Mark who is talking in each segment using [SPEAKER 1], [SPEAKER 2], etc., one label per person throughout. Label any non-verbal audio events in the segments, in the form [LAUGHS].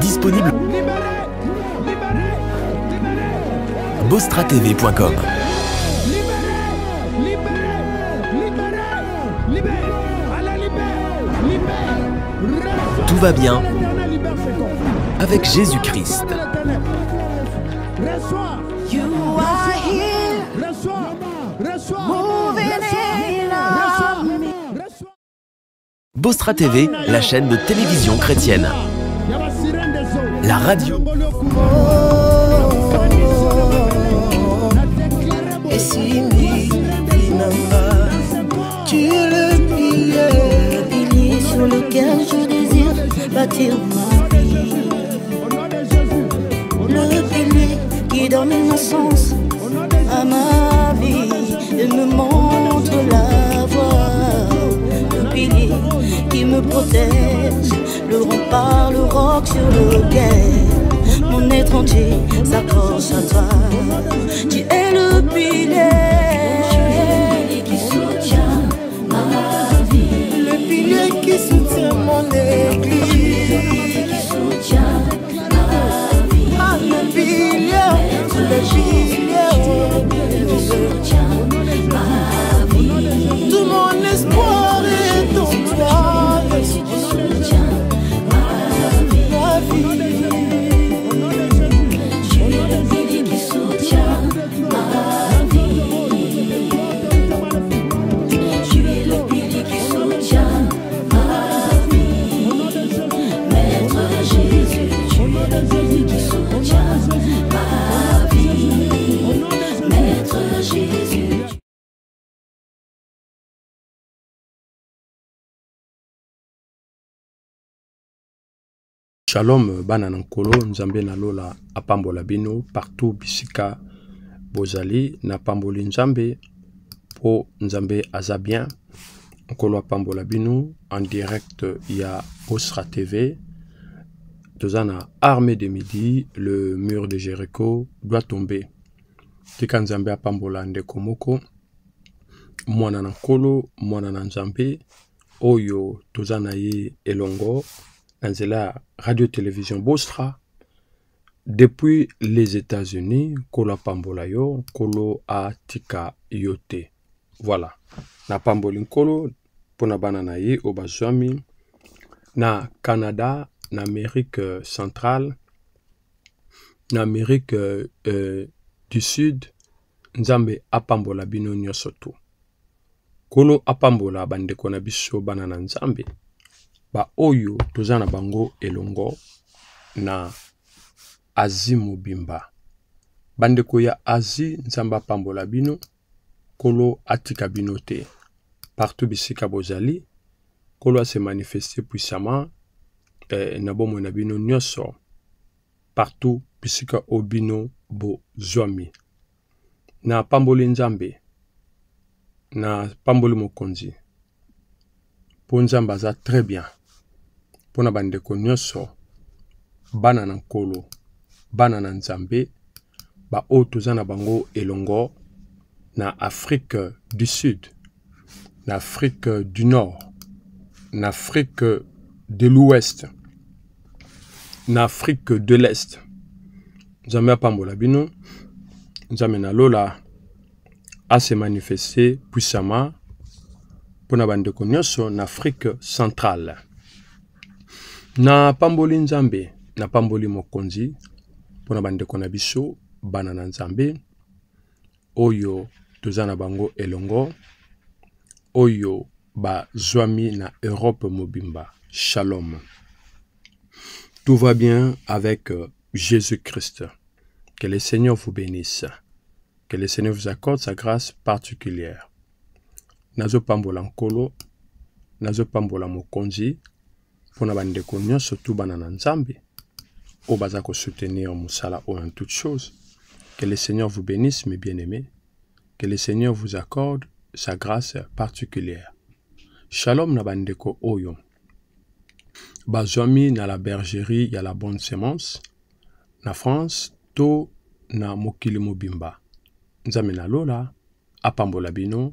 [SPEAKER 1] disponible bostratv.com. Tout va bien
[SPEAKER 2] avec Jésus-Christ. Bostra TV, la chaîne de télévision chrétienne la radio. Et Tu le pilier, pilier sur lequel je désire bâtir ma vie.
[SPEAKER 1] Le pilier qui donne un sens à ma vie et me montre la voie. Le pilier qui me protège le rempart, le roc sur lequel mon être entier s'accroche à toi. Tu
[SPEAKER 2] es le pilier qui soutient ma vie, le pilier qui soutient mon église, qui soutient ma vie, ah, le pilier, le pilier oh. qui soutient shalom
[SPEAKER 3] bana na nkolo nzambe nalola apambola bino partout bisika bozali napamboli nzambe mpo nzambe aza bien nkolo apambola bino en direct ya osra tv toza na arme de midi le mur de jericho doit tomber tika nzambe apambola ndeko moko mwana na nkolo mwana na nzambe oyo toza na ye elongo Anzela Radio Télévision Bostra depuis les États-Unis kola pambola yo kolo atika yo te voilà na pamboli nkolo mpona bana na ye oyo bazwami na canada na amérique euh, centrale na amérique euh, euh du sud nzambe apambola bino nyonso to nkolo apambola bandeko na biso bana na nzambe baoyo toza na bango elongo na azie mobimba bandeko ya azie nzambe apambola bino nkolo atika bino te partout bisika bozali nkolo asemanifeste puissamment eh, na bomoi na bino nyonso partout bisika oyo bino bozwami na pamboli nzambe na pamboli mokonzi mpo nzambe aza très bien mpo na bandeko nyonso bana na nkolo bana na nzambe baoyo toza na bango elongo na afrique du sud na afrique du nord na afrique de l'ouest na afrique de l'est nzambe apambola bino nzambe nalola ase manifeste puissamment mpo na bandeko nyonso na afrique centrale Na nzambe napamboli mokonzi mpona bandeko na biso bana nzambe oyo toza bango elongo oyo bazwami na europe mobimba shalom tout va bien avec euh, jésus-christ que le seigneur vous bénisse que le seigneur vous accorde sa grâce particulière nazopambola nkolo pambola mokonzi mpona bandeko nyonso tubana na nzambe oyo baza o mosala o en toute chose que le seigneur vous bénisse mes bien-aimés que le seigneur vous accorde sa grâce particulière shalom na bandeko oyo oh, bazwami na la bergerie ya la bonne semence na france to na mokili mobimba nzambe lola apambola bino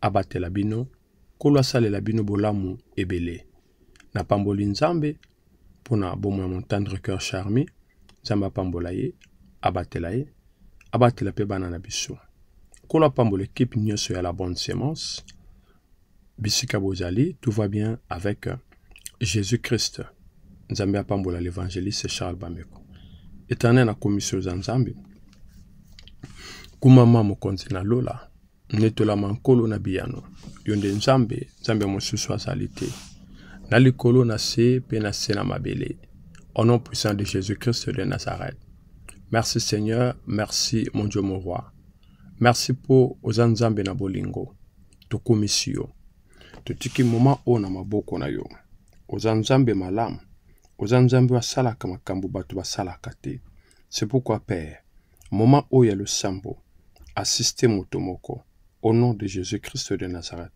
[SPEAKER 3] abatela bino et asalela bino bolamu ebele napamboli nzambe mpo na bomona mon tendre cœur charmé nzambe apambola ye abatela ye abatela mpe bana na biso nkolo apambola ekipe nyonso ya la bonne semence bisika bozali tout va bien avec euh, jésus christ nzambe apambola l'évangéliste charles bameko etana nakomi so oza nzambe kumama mokonzi nalola netolama nkolo na biyano yo nde nzambe nzambe mosusu azali te na likolo na se na au nom puissant de Jésus-Christ de Nazareth merci seigneur merci mon dieu mon roi merci pour ozanzambe Benabolingo, na bolingo tokumisi yo totiki moma o na maboko na yo oza nzambe malamu sala nzambe bato basalaka te c'est pourquoi père moma o ya le sambo moto moko au nom de jésus christ de nazareth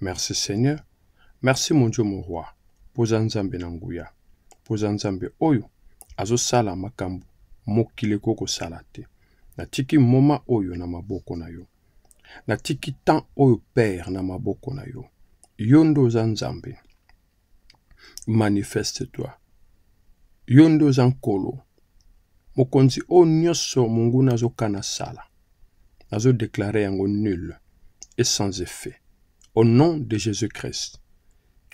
[SPEAKER 3] merci seigneur merci mon dieu mon roi Pozanzambe nanguya, Pozanzambe oyo. azo sala oyo azosala makambo salate, na te natiki moma oyo na maboko na yo tiki tan oyo père na maboko na yo yondo Zanzambe manifeste toi Yondo zankolo. mokonzi oyo munguna zo kana sala déclarer yango nul et sans effet au nom de jésus christ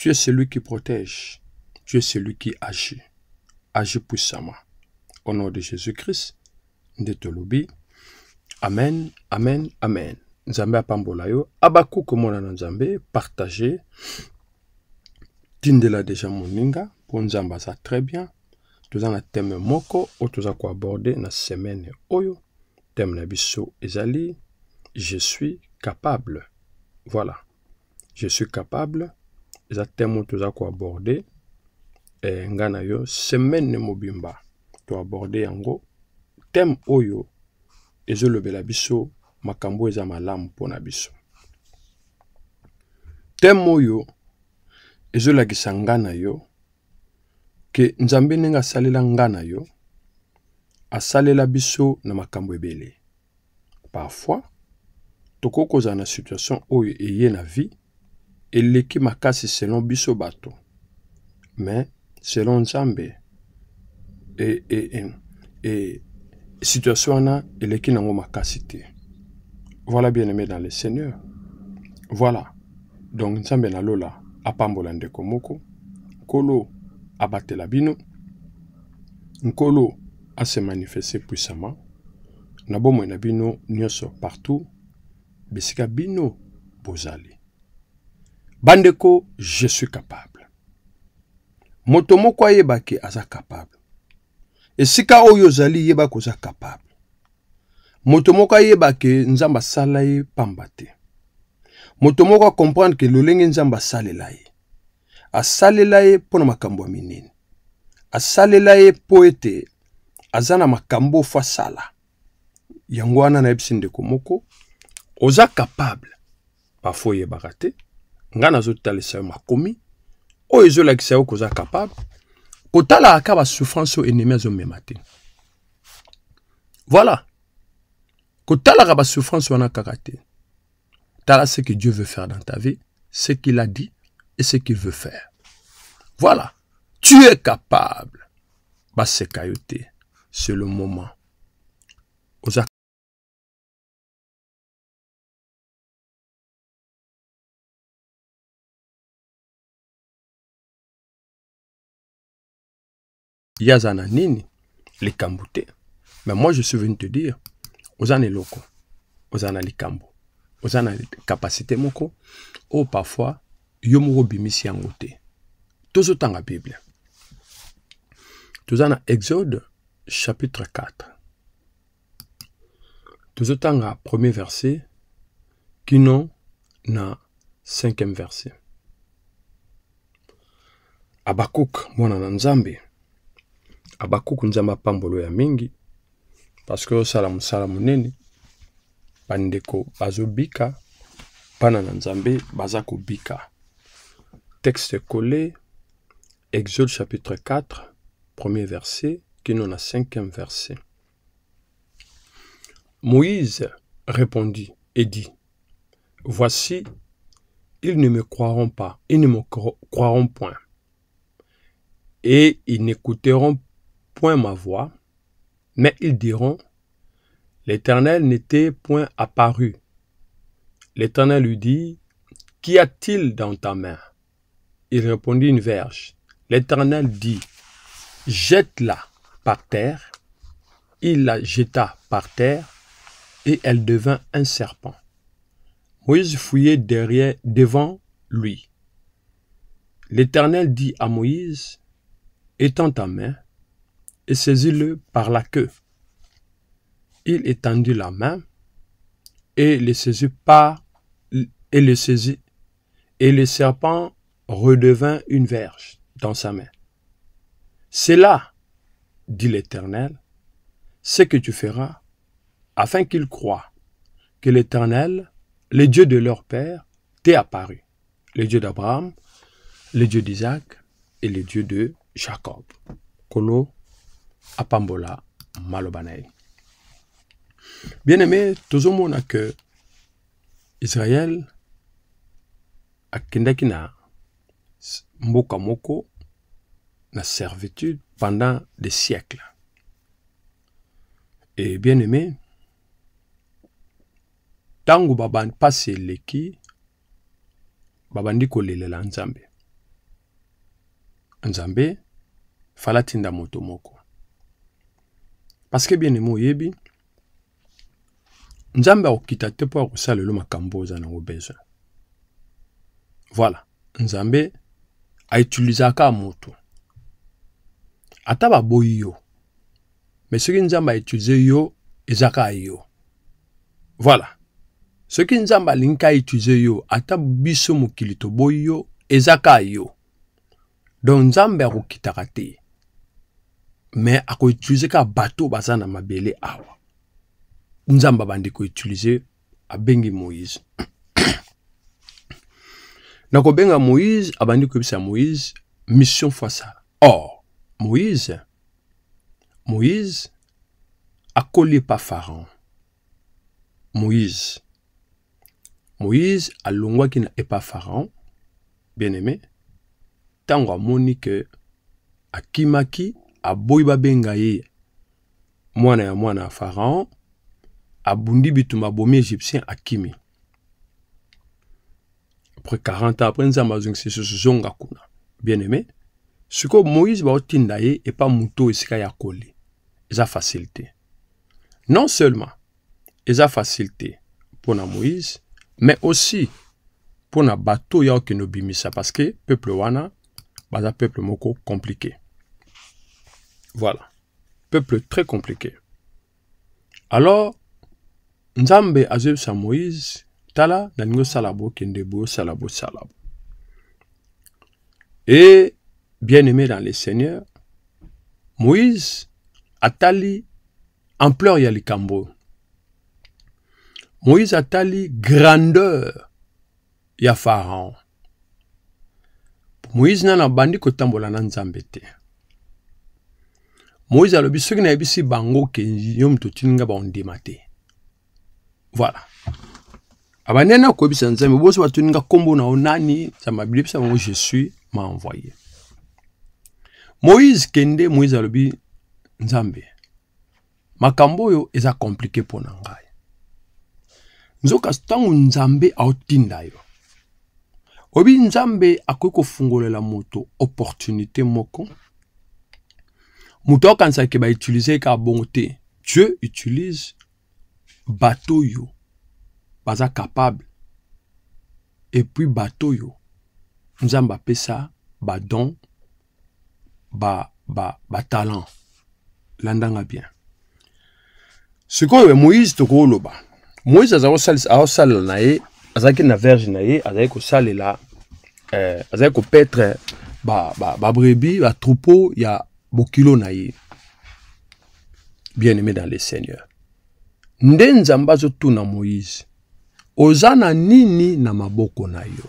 [SPEAKER 3] tu es celui qui protège. Tu es celui qui agit. Agis puissamment. Au nom de Jésus-Christ, de Tolobi. Amen, amen, amen. nzambe Pambolayo. yo abaku na nzambe partage tindela deja moninga mpo Nzamba, ça très bien toza na thème moko oyo quoi koaborde na semaine oyo thème na biso ezali je suis capable voilà je suis capable eza temo toza koaborde e, eh, ngai na yo semaine mobimba toaborde yango teme oyo ezolobela biso makambo eza malamu mpona biso teme oyo ezolakisa nga na yo ke nzambe ndenge asalela nga na yo asalela biso na makambo ebele parfois tokoki kozala na situation oyo eye na vie eleki makasi selon biso bato Mais selon nzambe Et e, e, e, situation wana eleki nango makasi voilà bien aimé dans le seigneur voilà donc nzambe nalola apambola ndeko moko nkolo abatela bino nkolo ase manifeste puissamment na bomoi na bino nyonso partout bisika bino bozali bandeko je suis capable moto moko ayebake aza capable esika oyo ozali yeba koza capable moto moko ayeba ke nzambe asala ye pamba te moto moko akomprendre ke lolenge nzambe asalela ye asalela ye mpo na makambo ya minene asalela ye mpo ete aza na makambo ofa asala yango wana nayebisi ndeko moko oza capable bafo oyebaka te nga nazotalisa yo makomi oyo ezolakisa yo koza capable kotala aka basouffrance oyo ennemi azomema te voilà kotalaka basouffrance wana kaka te tala ce que dieu veut faire dans ta vie ce qu'il a dit et ce qu'il veut faire voilà tu es capable basse yo te c'est le moment oza yazana nini likambo te mais moi je suis venu te dire oza na eloko oza na likambo oza na kapasité moko oyo parfois yo moko obimisi yango te tozotanga bible toza na exode chapitre 4 tozotanga premier verset kino na 5e verset abakuk mwana na nzambe abakukunza mapambolo ya mingi parce osala salam monene bandeko bazobika na nzambe baza texte collé exode chapitre 4 premier verset kino a cinquième verset moïse répondit et dit voici ils ne me croiront pas ils ne me croiront point et ils n'écouteront point ma voix, mais ils diront, L'Éternel n'était point apparu. L'Éternel lui dit, Qu'y a-t-il dans ta main Il répondit une verge. L'Éternel dit, Jette-la par terre. Il la jeta par terre et elle devint un serpent. Moïse fouillait derrière, devant lui. L'Éternel dit à Moïse, Étends ta main et saisit-le par la queue. Il étendit la main et le saisit et le saisit et le serpent redevint une verge dans sa main. C'est là, dit l'Éternel, ce que tu feras, afin qu'ils croient que l'Éternel, le Dieu de leur père, t'est apparu, le Dieu d'Abraham, le Dieu d'Isaac et le Dieu de Jacob. apambola maloba na ye bien aime tozomona ke israel akendaki na mboka moko na servitude pendant des siècles e bien aime ntango bapasi eleki babandi kolelela nzambe nzambe fala tinda moto moko parceke bien aime oyebi nzambe akokita te mpo akosala lelo makambo oyo oza nango besoin voilà nzambe aitilizaka moto ata baboyi yo me soki nzambe aitilize yo eza kaka yo voilà soki nzambe alingi ka aitilize yo ata biso mokili toboyi yo eza kaka yo donc nzambe akokitaka te me akoutilize kaka bato baza na mabele awa nzambe abandi koutilize abengi moïse [COUGHS] na kobenga moïse abandi koyebisa moïse mission fois sala or moïse moïse akoli epa pharaon moïse moïse alongwaki na epa pharaon bien aimé ntango amoni ke akimaki aboyi babenga ye mwana ya mwana ya faraon abundi bitumba abomi égyptien akimi après 40 ans après nzambe azongisi susu zonga kuna bien aimé sikoyo moïse baotinda ye epa moto esika ya koli eza facilité non seulement eza facilité mpo na moïse mais aussi mpo na bato oyo akende obimisa parce que peuple wana baza peuple moko compliqué Voilà. Peuple très compliqué. Alors, Nzambe dit sa Moïse, tala Nango salabo kendebo salabo salabo. Et, bien aimé dans les seigneurs, Moïse a atali ampleur Yali likambo. Moïse a atali grandeur ya Pharaon. Moïse na bandi kotambola na Nzambe moise alobi soki nayebisi bango ke yo moto otininga bandema te voilà abanene ah akoyebisa nzambe boso batoninga nkombo na yo nani nzambe abilepisa bango je suis ma envoyé moïse kende moïse alobi nzambe makambo oyo eza komplike mpo na ngai nzoka ntango nzambe aotinda yo oyebi nzambe akoki kofungolela moto opportunité moko moto akanisaki bautilize kaka bongo te dieu utilise bato oyo baza capable epuis bato oyo nzambe apesa badon ba, ba, batalent landanga bien sikoyo moïse tokoloba moïse aosalela na ye azalaki na verge na ye azalaki kosalela eh, azalaki kopetre babrebi ba, ba, ba troupeau ya bokilo na bien aimé dans le seigneur nde mbazo tuna moïse oza nini na maboko na yo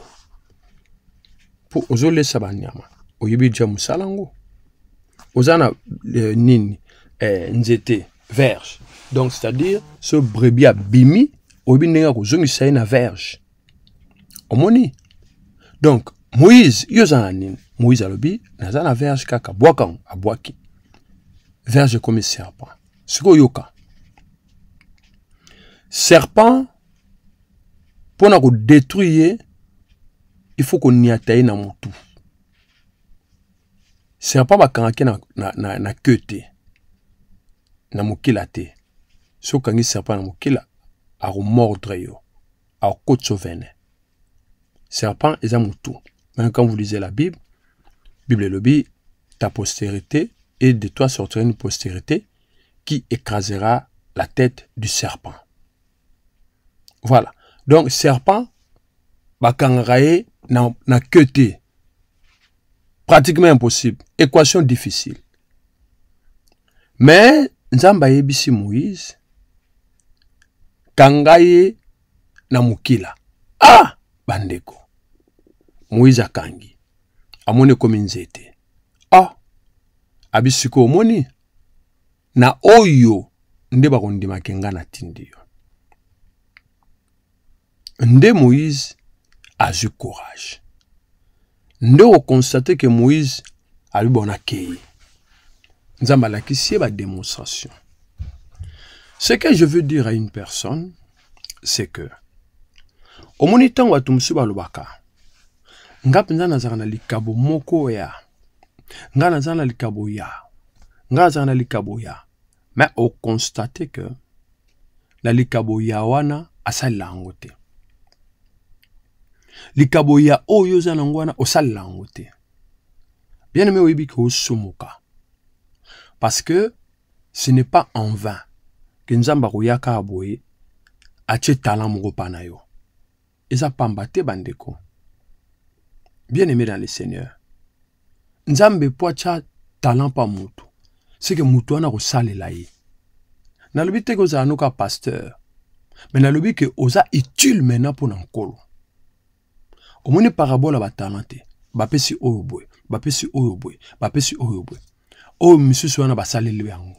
[SPEAKER 3] mpo ozole banyama nini eh, nzete verge donc c'est-à-dire ce brebis bimi obinenga ndenge na verge omoni donc moïse yozana moïse alobi naza na verge kaka bwaka ngo abwaki verge ekomi serpent sikoyo yoka serpent mpo na kodétruire ye il faut koniata ye na motu serpent bakangaki na, na, na, na keu te na mokila te so okangi serpent na mokila akomordre yo akokotisa vene serpent eza motu maintenant quand vous lisez la bible Bible ta postérité, et de toi sortira une postérité qui écrasera la tête du serpent. Voilà. Donc, serpent, bakangrae, n'a que Pratiquement impossible. Équation difficile. Mais, nzamba yebisi Moïse, kangaye na mukila. Ah! Bandeko. Moïse a kangi. A amone kominzete a abisiko moni. na oyo nde bakondimaki nga na yo nde moïse azwi courage nde constaté que moïse alibona a kei nzambe alakisi ye démonstration. ce que je veux dire à une personne c'est que omoni ntango bato mosusu balobaka nga mpenza nazalaka na likabo moko ya nga naza na likabo ya nga nazalaka na likabo ya me oconstate ke na likabo ya wana asalela yango te likabo ya oyo oza nango wana osalela yango te bien aimé oyebi ke osomoka parce que ce n'est pas en vain ke nzambe akoya kaka boye atie tala moko mpa na yo eza pamba te bandeko bien-aimé dans le seigneur nzambe talent atya talent C'est que mutu ana Nous kosalela ye lobi te koza anoka pasteur me lobi ke oza utile maintenant nkolo omoni parabola batalant bapesi oyo bapesi oyo bapesi Oh monsieur oyo mosusu wana talent yango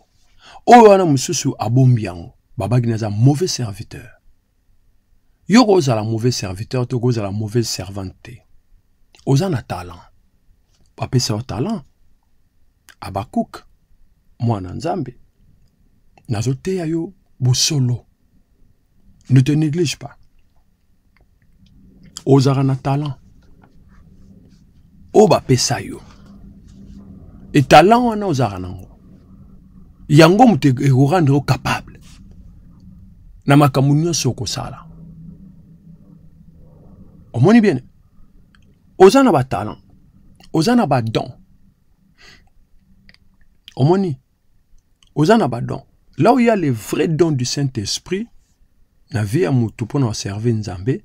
[SPEAKER 3] oyo monsieur mosusu abombi yango mauvais serviteur yo la mauvais serviteur to la mauvaise servante oza na talent apesa yo talent abakuk mwana nzambe nazoteya yo bosolo ne te néglige pas ozalaka na talent oyo bapesa yo e talent wana ozalaka nango yango moto e, ekorendre yo capable na makambo nyonso okosala omoni bien oza ba talent oza na ba don omoni oza na don là où il y a les vrais dons du Saint-Esprit la vie est mutu pour pour nous nzambe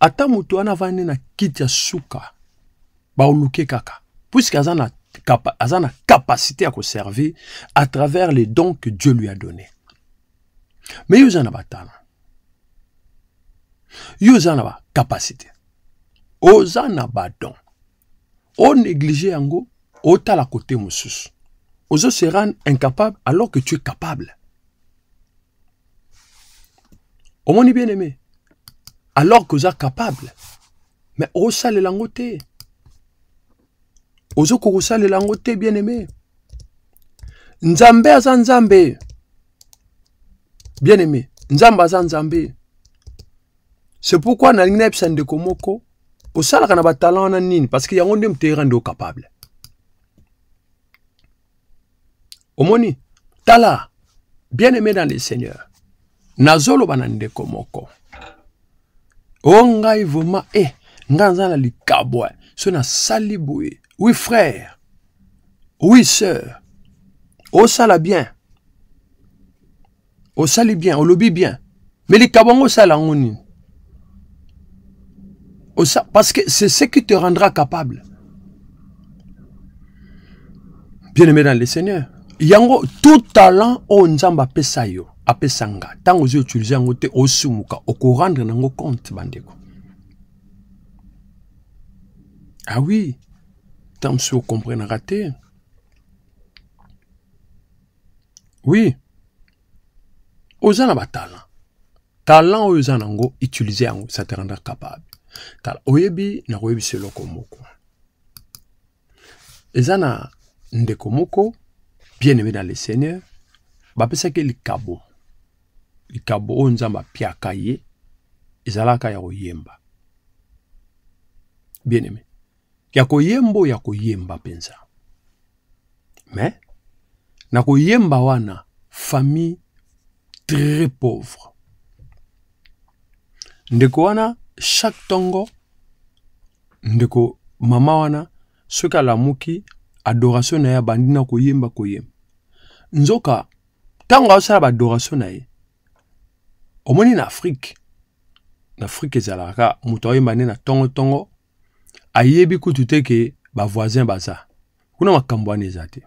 [SPEAKER 3] ata Moutou, wana avandi na kitia ya suka baoluke kaka puisque aza na, capacité à servir à travers les dons que dieu lui a donnés. mais ozana oza na Il y a na capacité. oza na badon onéglige yango otala kote mosusu se rendre incapable alors que tu es capable omoni bien aimé alors que oza capable mais osalela yango te ozokoka kosalela yango te bien aimé nzambe aza nzambe bien aimé nzambe aza nzambe c'est pourquoi nalingi nayebisa ndeko moko kosala kana batalent a nini parceke yango nde muteyera capable. au omoni tala bien aimé dans le seigneur Nazolo banande ndeko moko o eh, nganzala li likabwa eh, so oui frère oui sœur sala bien sali bien lobi bien Mais lobby bien. osala yango parce que c'est ce qui te rendra capable. Bien-aimé dans le Seigneur. Yango, tout talent au nzamba pesayo, apesanga. Tant que aux utiliser yango te osumuka, oko rendre nango compte, bandeko. Ah oui, tant que vous comprenez raté. Oui. Osana ba talent. Talent que nango, utiliser ça te rendra capable. tala oyebi nakoyebisa eloko moko eza na ndeko moko bien aimé dans le seigneur bapesaki likabo likabo oyo nzambe apiaka ye ezalaka ya koyemba bien aimé ya koyemba oyo ya koyemba mpenza me na koyemba wana famille très pauvre ndeko wana chaque ntongo ndeko mama wana soki alamuki adoration na ye abandi na koyemba koyemba nzoka ntango azosala badoration na ye omoni na afrike na afrike ezalaka moto aoyemba nde na ntongo-ntongo ayebi kutu te ke bavoisin baza kuna makambo wana eza te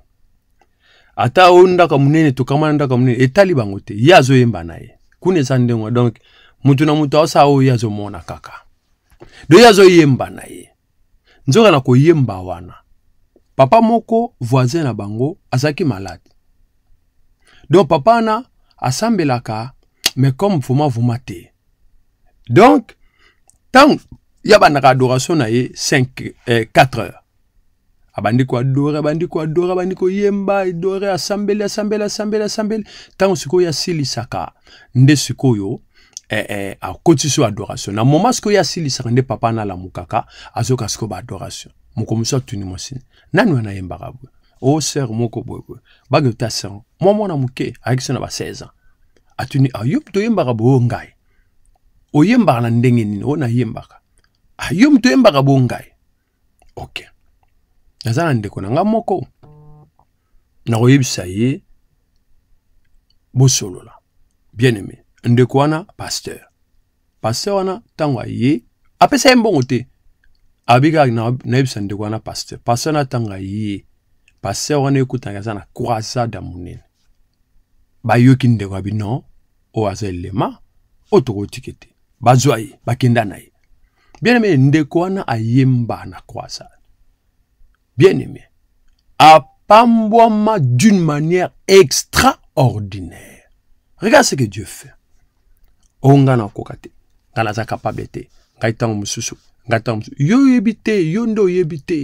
[SPEAKER 3] ata oyo ndako monene tokama na ndako monene etali bango te ye azoyemba na ye kuna eza ndenge donc mutu na mutu aosa oyo ye azomona kaka do ye azoyemba na ye nzoka na koyemba wana papa moko voisin na bango azalaki maladi donc papa wana asambelaka mais comme vuma vuma te donc ntango ye abandaka adoration na ye 5 eh, 4 heures abandi koadore abandi koadore abandi koyemba edore asambeli asambeli asambeli asambeli ntango sikoyo asilisaka nde sikoyo eh, eh, akoti so adoration na moment sikoyo asilisaka nde papa analamukaka azoyoka sikoyo baadoration mokomoso atuni mosini nani wana ayembaka boye o oh, ser moko boyeboye bage ta ser mwa mwana moke ayekisa na ba 16 ans atuni ayo moto oyembaka boye oh, o ngai oyembaka na ndenge nini oyo oh, nayembaka ayo moto oyembaka boye o ngai ok naza na ndeko na ngai moko nakoyebisa ye bosolola bien aimé ndeko wana paster paster wana ntango aye apesa ye mbongo te abi kaka nayebisa ndeko wana paster paster wana ntango aye paster wana ekutanaka aza na croisade ya monene bayoki ndeko abi non oyo aza elema oyo tokotiki te bazwa ye bakenda na ye bien aimé ndeko wana ayemba na croisade bien aimé apambwama d'une manière extraordinaire regarde ce que dieu fait o nga na koka te nga naza kapable te ngai ntango mosusu ngai ntango mosusu yo oyebi te yo nde oyebi te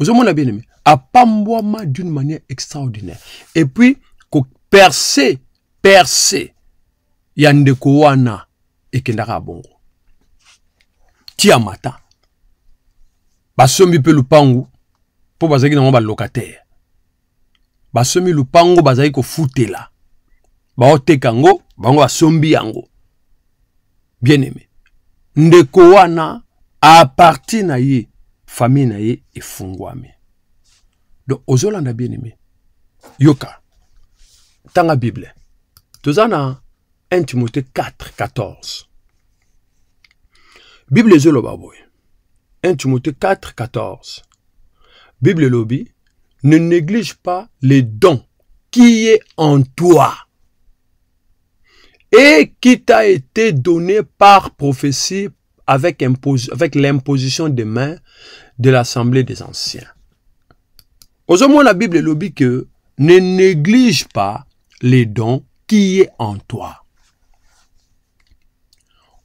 [SPEAKER 3] ozomona bien aimé apambwama d'une manière extraordinaire et puis koperse perse ya ndeko wana ekendaka ya bongo ti ya mata basombi mpe lupangu mpo bazalaki nango balokataire basombi lupango bazalaki kofutela Baote kang'o, bango asombi yango bien aimé ndeko wana parti na ye famille na ye donc ozolanda bien aimé yoka tanga bible Tozana 1 timothée 4 14 bible zolo baboy. 1 timothée 4 14 bible lobi ne néglige pas les dons qui est en toi et qui t'a été donné par prophétie avec, avec l'imposition des mains de l'Assemblée des Anciens. Au moins, la Bible nous que ne néglige pas les dons qui est en toi.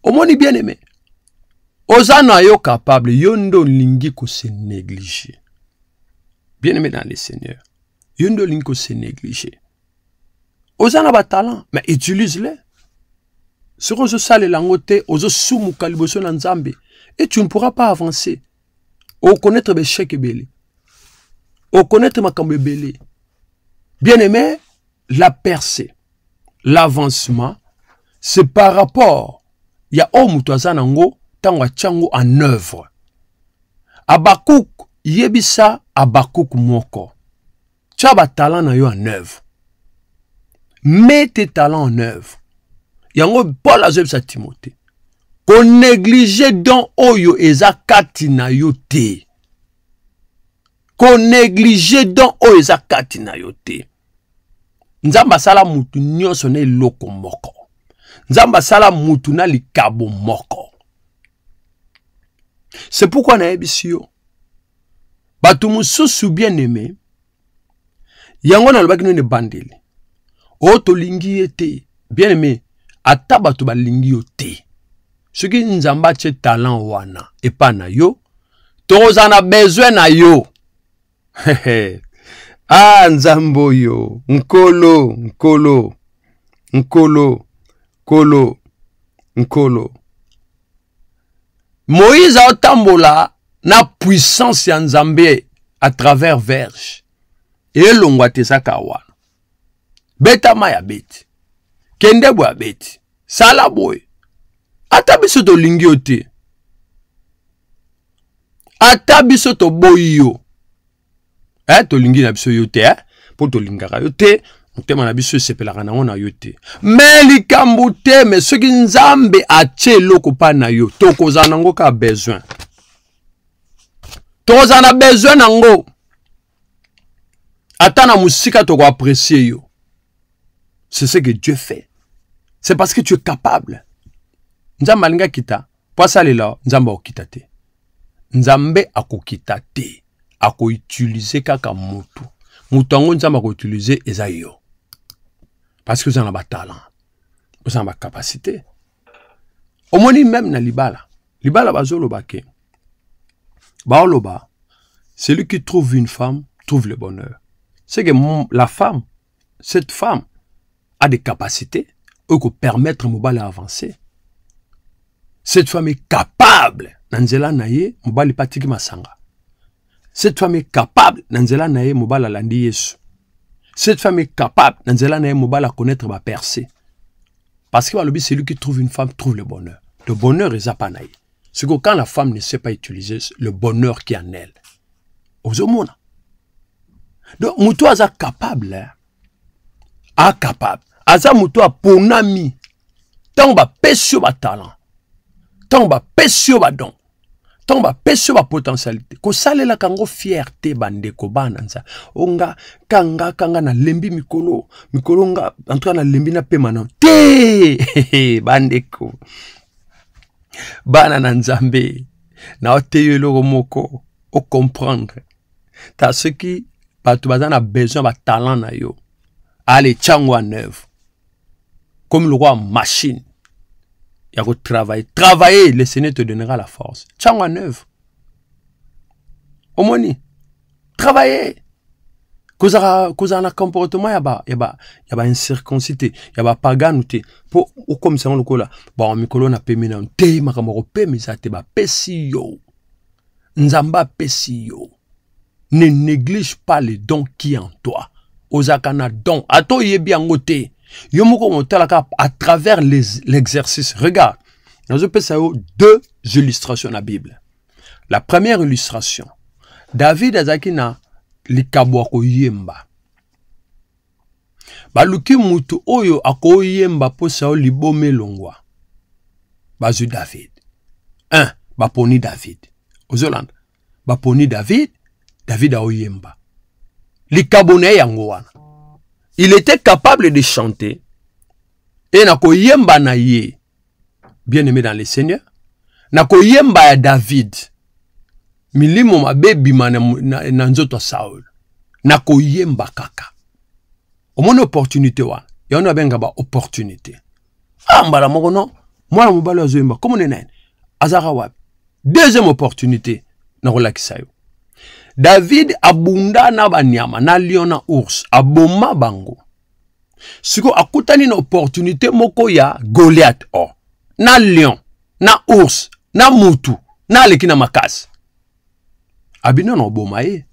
[SPEAKER 3] Au moins, bien-aimé, Osana yo capable yondo lingi ko se négliger. Bien-aimé dans le Seigneur, yondo lingi ko se négliger. Osana ba talent, mais utilise-les. soki ozosalela yango te ozosumuka liboso na nzambe et tu ne pourras pas avancer okonaître beshek ebele okonaître makambo ebele bien aimé la percée l'avancement c'est par rapport ya oyo moto aza nango ntango atia yango en œuvre abakuk yebisa abakuk moko tia batalant na yo en œuvre mete talent en œuvre yango paul azoyebisa timote konéglige don oyo eza kati na yo te konéglige don oyo eza kati na yo te nzambe asala mutu nyonso na eloko moko nzambe asala mutu na likabo moko c'est pourquoi nayebisi yo bato mosusu bien aimé yango nalobaki nini ebandeli oyo oh, tolingi ye te bien aimé ata bato balingi yo te soki nzambe atie talent wana epai na yo tokozala na besoin na yo [LAUGHS] ah nzambe oyo nkolo nkolo nkolo nkolo nkolo moïse aotambola na puissance ya nzambe à travers verge elongwa te ezaka wana betama ya beti kende boye abeti sala boye ata biso tolingi yo te ata biso toboyi yo eh, tolingi na biso yo te eh? mpo tolingaka yo te motema na biso esepelaka nango na yo te me likambo te me soki nzambe atie eloko mpa na yo tokozala nango kaka besoin tokozala na besoin nango ata na mosika tokoapresie yo c'est ce que Dieu fait. C'est parce que tu es capable. Nzambe kita, pwasa lelo nzamba okitate. te. Nzambe akokita te, utiliser kaka moto. Motu nzamba ko utiliser ezayo. Parce que oza talent, oza une capacité. Omoni même na libala. Libala bazoloba ke. ba. celui qui trouve une femme trouve le bonheur. C'est que la femme, cette femme, a des capacités pour permettre mobile à avancer. Cette femme est capable, Nanzela Naye, mobile ma Masanga. Cette femme est capable, Nanzela Naye, mobile à Yesu. Cette femme est capable, Nanzela Naye, mobile à connaître ma percée. Parce que c'est celui qui trouve une femme trouve le bonheur. Le bonheur est pas C'est que quand la femme ne sait pas utiliser le bonheur qui est en elle, ozomona. Donc, Moutou est capable, hein? capable. aza moto aponami ntango bapesi yo batalant ntango bapesi yo badon ntango bapesi yo bapotentialité kosalelaka yango fiere te bandeko bana nza onga kanga kanga nalembi mikolo mikolo nga entouka nalembi napema nao te [LAUGHS] bandeko bana na nzambe naote yo eloko moko okomprendre ta soki bato baza na besoin batalant na yo ale tiango en œuvre comme le roi machine. Il faut travailler. Travailler, le Seigneur te donnera la force. Tiens en œuvre. Omoni. Travailler. kozala koza na comportement Yaba a Yaba ba ya ba incirconcité au ba le te mpo okomisa yango lokola a mikolo na pemi na yo Pemisa teba. On te bapesi yo yo ne néglige pas les dons qui en toi Oza na don ata bien yango te yo moko motalaka à travers l'exercice regarde le yo deux illustrations la bible la première illustration david et zakina likabo akoyemba baluki moutou oyo akoyemba posa li liboma longwa. Basu david 1 baponi david Ozoland, baponi david david a oyemba. na yango il était capable de chanter et yemba na ye bien-aimé dans le Seigneur yemba ya David milimo mabe bimana na, nzoto Saul yemba kaka Mon opportunité wa. a abenga ba opportunité ah mbala moko non yemba. mobali azoyemba komonenani azaka wapi deuxième opportunité la kisayo. davide abunda na banyama na lion na ours aboma bango sikoyo akutani na opportunité moko ya goliath o oh, na lion na ours na mutu na aleki na makasi abino na oboma ye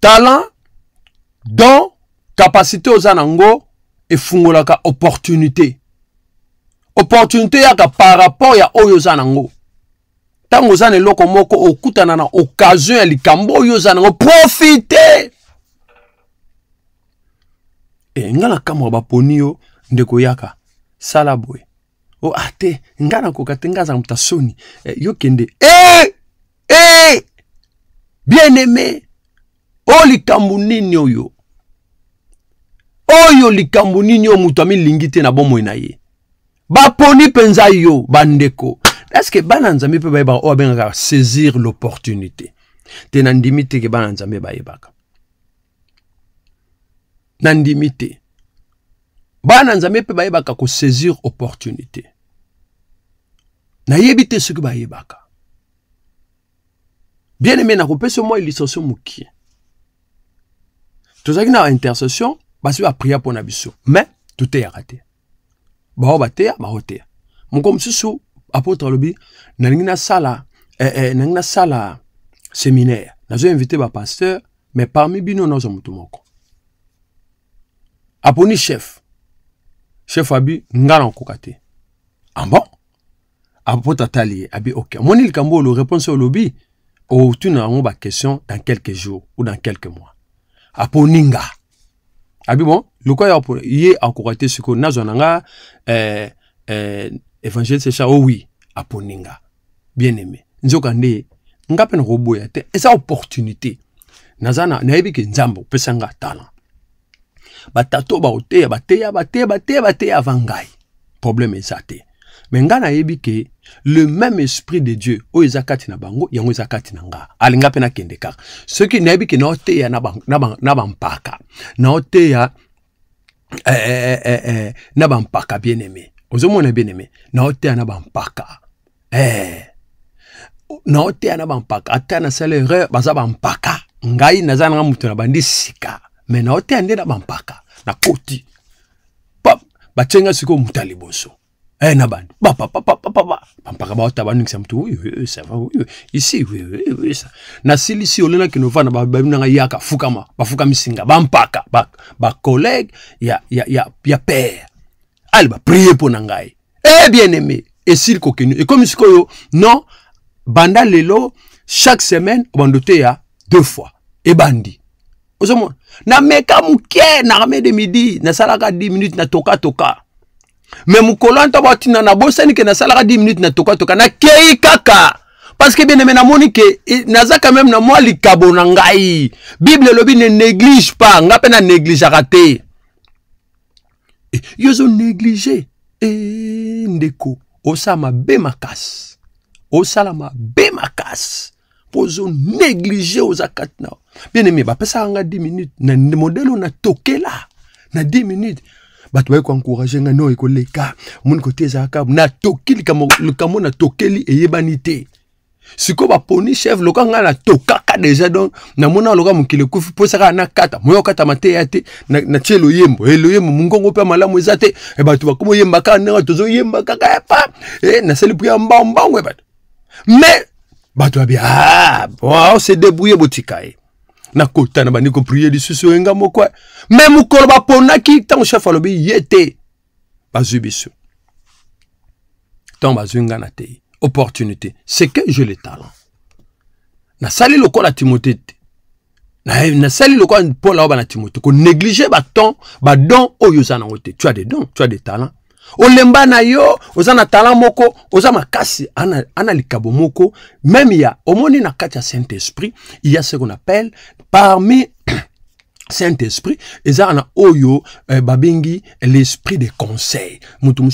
[SPEAKER 3] talent don kapasité oza nango efungolaka opportunité opportunité yaka par rapport ya oyo oza nango ntango oza na eloko moko okutana na occasion ya likambo oyo oza nango profite e nga nakamwaka baponi yo ndeko yaka sala boye o a te nga nakoka te nga azaka moto asoni e, yo kende e e bien aime oyo oh, likambo nini oyo oyo likambo nini oyo moto amilingi te na bomoi na ye baponi mpenza yo bandeko Est-ce que mpe bayeba oh, ben abengaka saisir l'opportunité te na ke teke bana nzambe bayebaka na ndimi baye baka nzambe saisir l'opportunité. kosaisir opportunité ce que baye baka. bien aimé nakopesa mwa Tout ça qui na baintercession basi prier pour na biso me Ba te baoyo Mon baoteya kom mosusu apôtre alobi nalingi nasala eh, eh, nalingi nasala séminaire nazoinvite bapasteur mais parmi bino nazwa motu moko aponi chef chef abi nga na okoka te ambon ah apôtre atali ye abi ok amoni likambo olo réponse olobi otuna yango baquestion dans quelques jours ou dans quelques mois aponi nga abi bon lokola ye akoka te sikoyo nazwa na nga eh, eh, evangeli secha oh oui aponinga bien aimé nzoka nde ngape mpe nakoboya te Nazana opportunité naza Pesanga ke nzambe opesa nga talent batato baoteya bateya ba te ba ya ngai problème eza te mais nga ke le même esprit de dieu o eza kati na bango yango eza kati na nga alinga mpe ce qui soki nayebi ke ya na bampaka naoteya eh, eh, eh, eh, eh na mpaka bien aimé ozomona bien aime na oteya na bampaka eh. na oteya na bampaka ata nasala erreur baza bampaka ngai naza nanga moto na bandi sika me na oteya nde na bampaka nakoti pap batyenga sikoyo moto ya liboso eh, na bandu bapapapapapa bampaka baota baningisa moto sava isi nasilisi olena kino vana babinanga yaka fukama bafukamisinga bampaka bakolege ya, ya, ya, ya pere ale bapriye mpo na ngai e eh, bien aimé esili kokende ekomi sikoyo non banda lelo chaque semaine obanda oteya deux fois ebandi ozomona na meka moke na arme de midi nasalaka 10 minutes na tokatoka me mokolo anta batina nabosani ke nasalaka 10 minutes na tokatoka nakei kaka parce que bien aimé namoni ke naza quand même na mwa likabo na ngai bible elobi ne néglige pas ngai mpe na négligeaka te e yo ozonéglige e eh, ndeko osala mabe makasi osala mabe makasi mpo ozonéglige oza kati nao bien aimé bapesaka nga 10 minutes na modele oyo natokela na 10 minutes bato baye koencourage ngai no ekoleka moni kote ezalaka natokeli likambo natokeli eyebani te sikoyo baponi chef loka ngai na tokaka deja donc namona loka mokili ekufi mposa kaka nakata moyo okatama te ya te natie loyembo eloyembo eh, mongongo mpe malamu eza te eh, bato bakoma oyemba kaka ndenge tozoyemba kaka epa eh, nasali mpo ya mbangombango e bato mais bato babi ah, ose ah, debrouye botika ye nakota na bandeko prie lisusu enga moko me mokolo baponaki ntango chef alobi ye te bazwi biso ntango bazwi ngai na te opportunité c'est que j'ai le talent nasali sali timote te nasali à mpola oyo bana timote ba baton ba don oza nango te tu as des dons tu as des talents lemba na yo oza na talent moko oza kasi ana, ana likabo moko meme ya omoni na kati saint esprit il y a ce qu'on appelle parmi [CLEARS THROAT] Saint-Esprit, et ça, on oyo, euh, babengi, l'esprit des conseils. Moutou,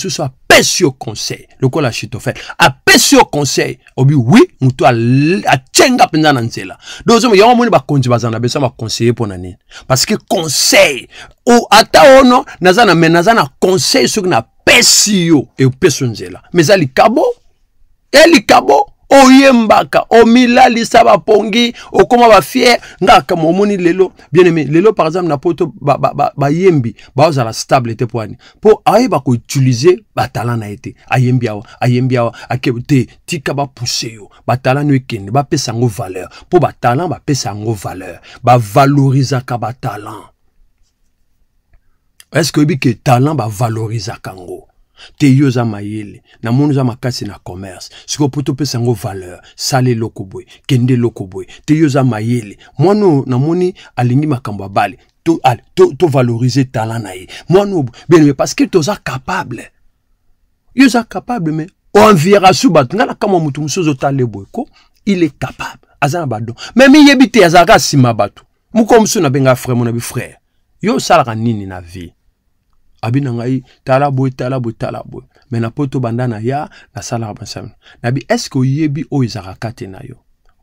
[SPEAKER 3] apesi yo conseil lokola shitofele apesi yo conseil obi wi motu atyenga mpenza na nzela dozo yango omoni bakonzi bazala na biso baconseiller mpo na nini parceke conseil ata ono naza na me naza na conseil soki napesi yo epesi yo nzela me eza likabo e likabo oyembaka omilalisa bapongi okóma bafiere ngaka momoni lelo bien aimé lelo par exemple na po to bayembi ba, ba baozala stable te mpo wani mpo ayeba koutilize batalant na ye te ayembi awa ayembi awa ake te tika bapuse yo batalant no ekende bapesa yango valeur mpo batalant bapesa yango valeur bavalorizaka batalant est ce que oyebi ke talent bavalorizaka yango te yo oza mayele namoni oza makasi na commerce sikoyo mpo topesa yango valeur sala eloko boye kende eloko boye te yo oza mayele mwana oyo namoni alingi makambo ya bale tovalorize to, to talent na ye mwana oyo beneme parceke toza capable yo oza capable mais oenviera su bato ngai nakamwa motu mosusu ozotala eboye ko il est capable aza na badon me miyebi te azalaka nsima bato moko mosusu nabenga frère monabi frère yo osalaka nini na vie abi na ngai tala boye tala boye tala boye me na mpo tobanda na ya nasalaka masami nayebi eske oyebi oyo ezalaka te na yo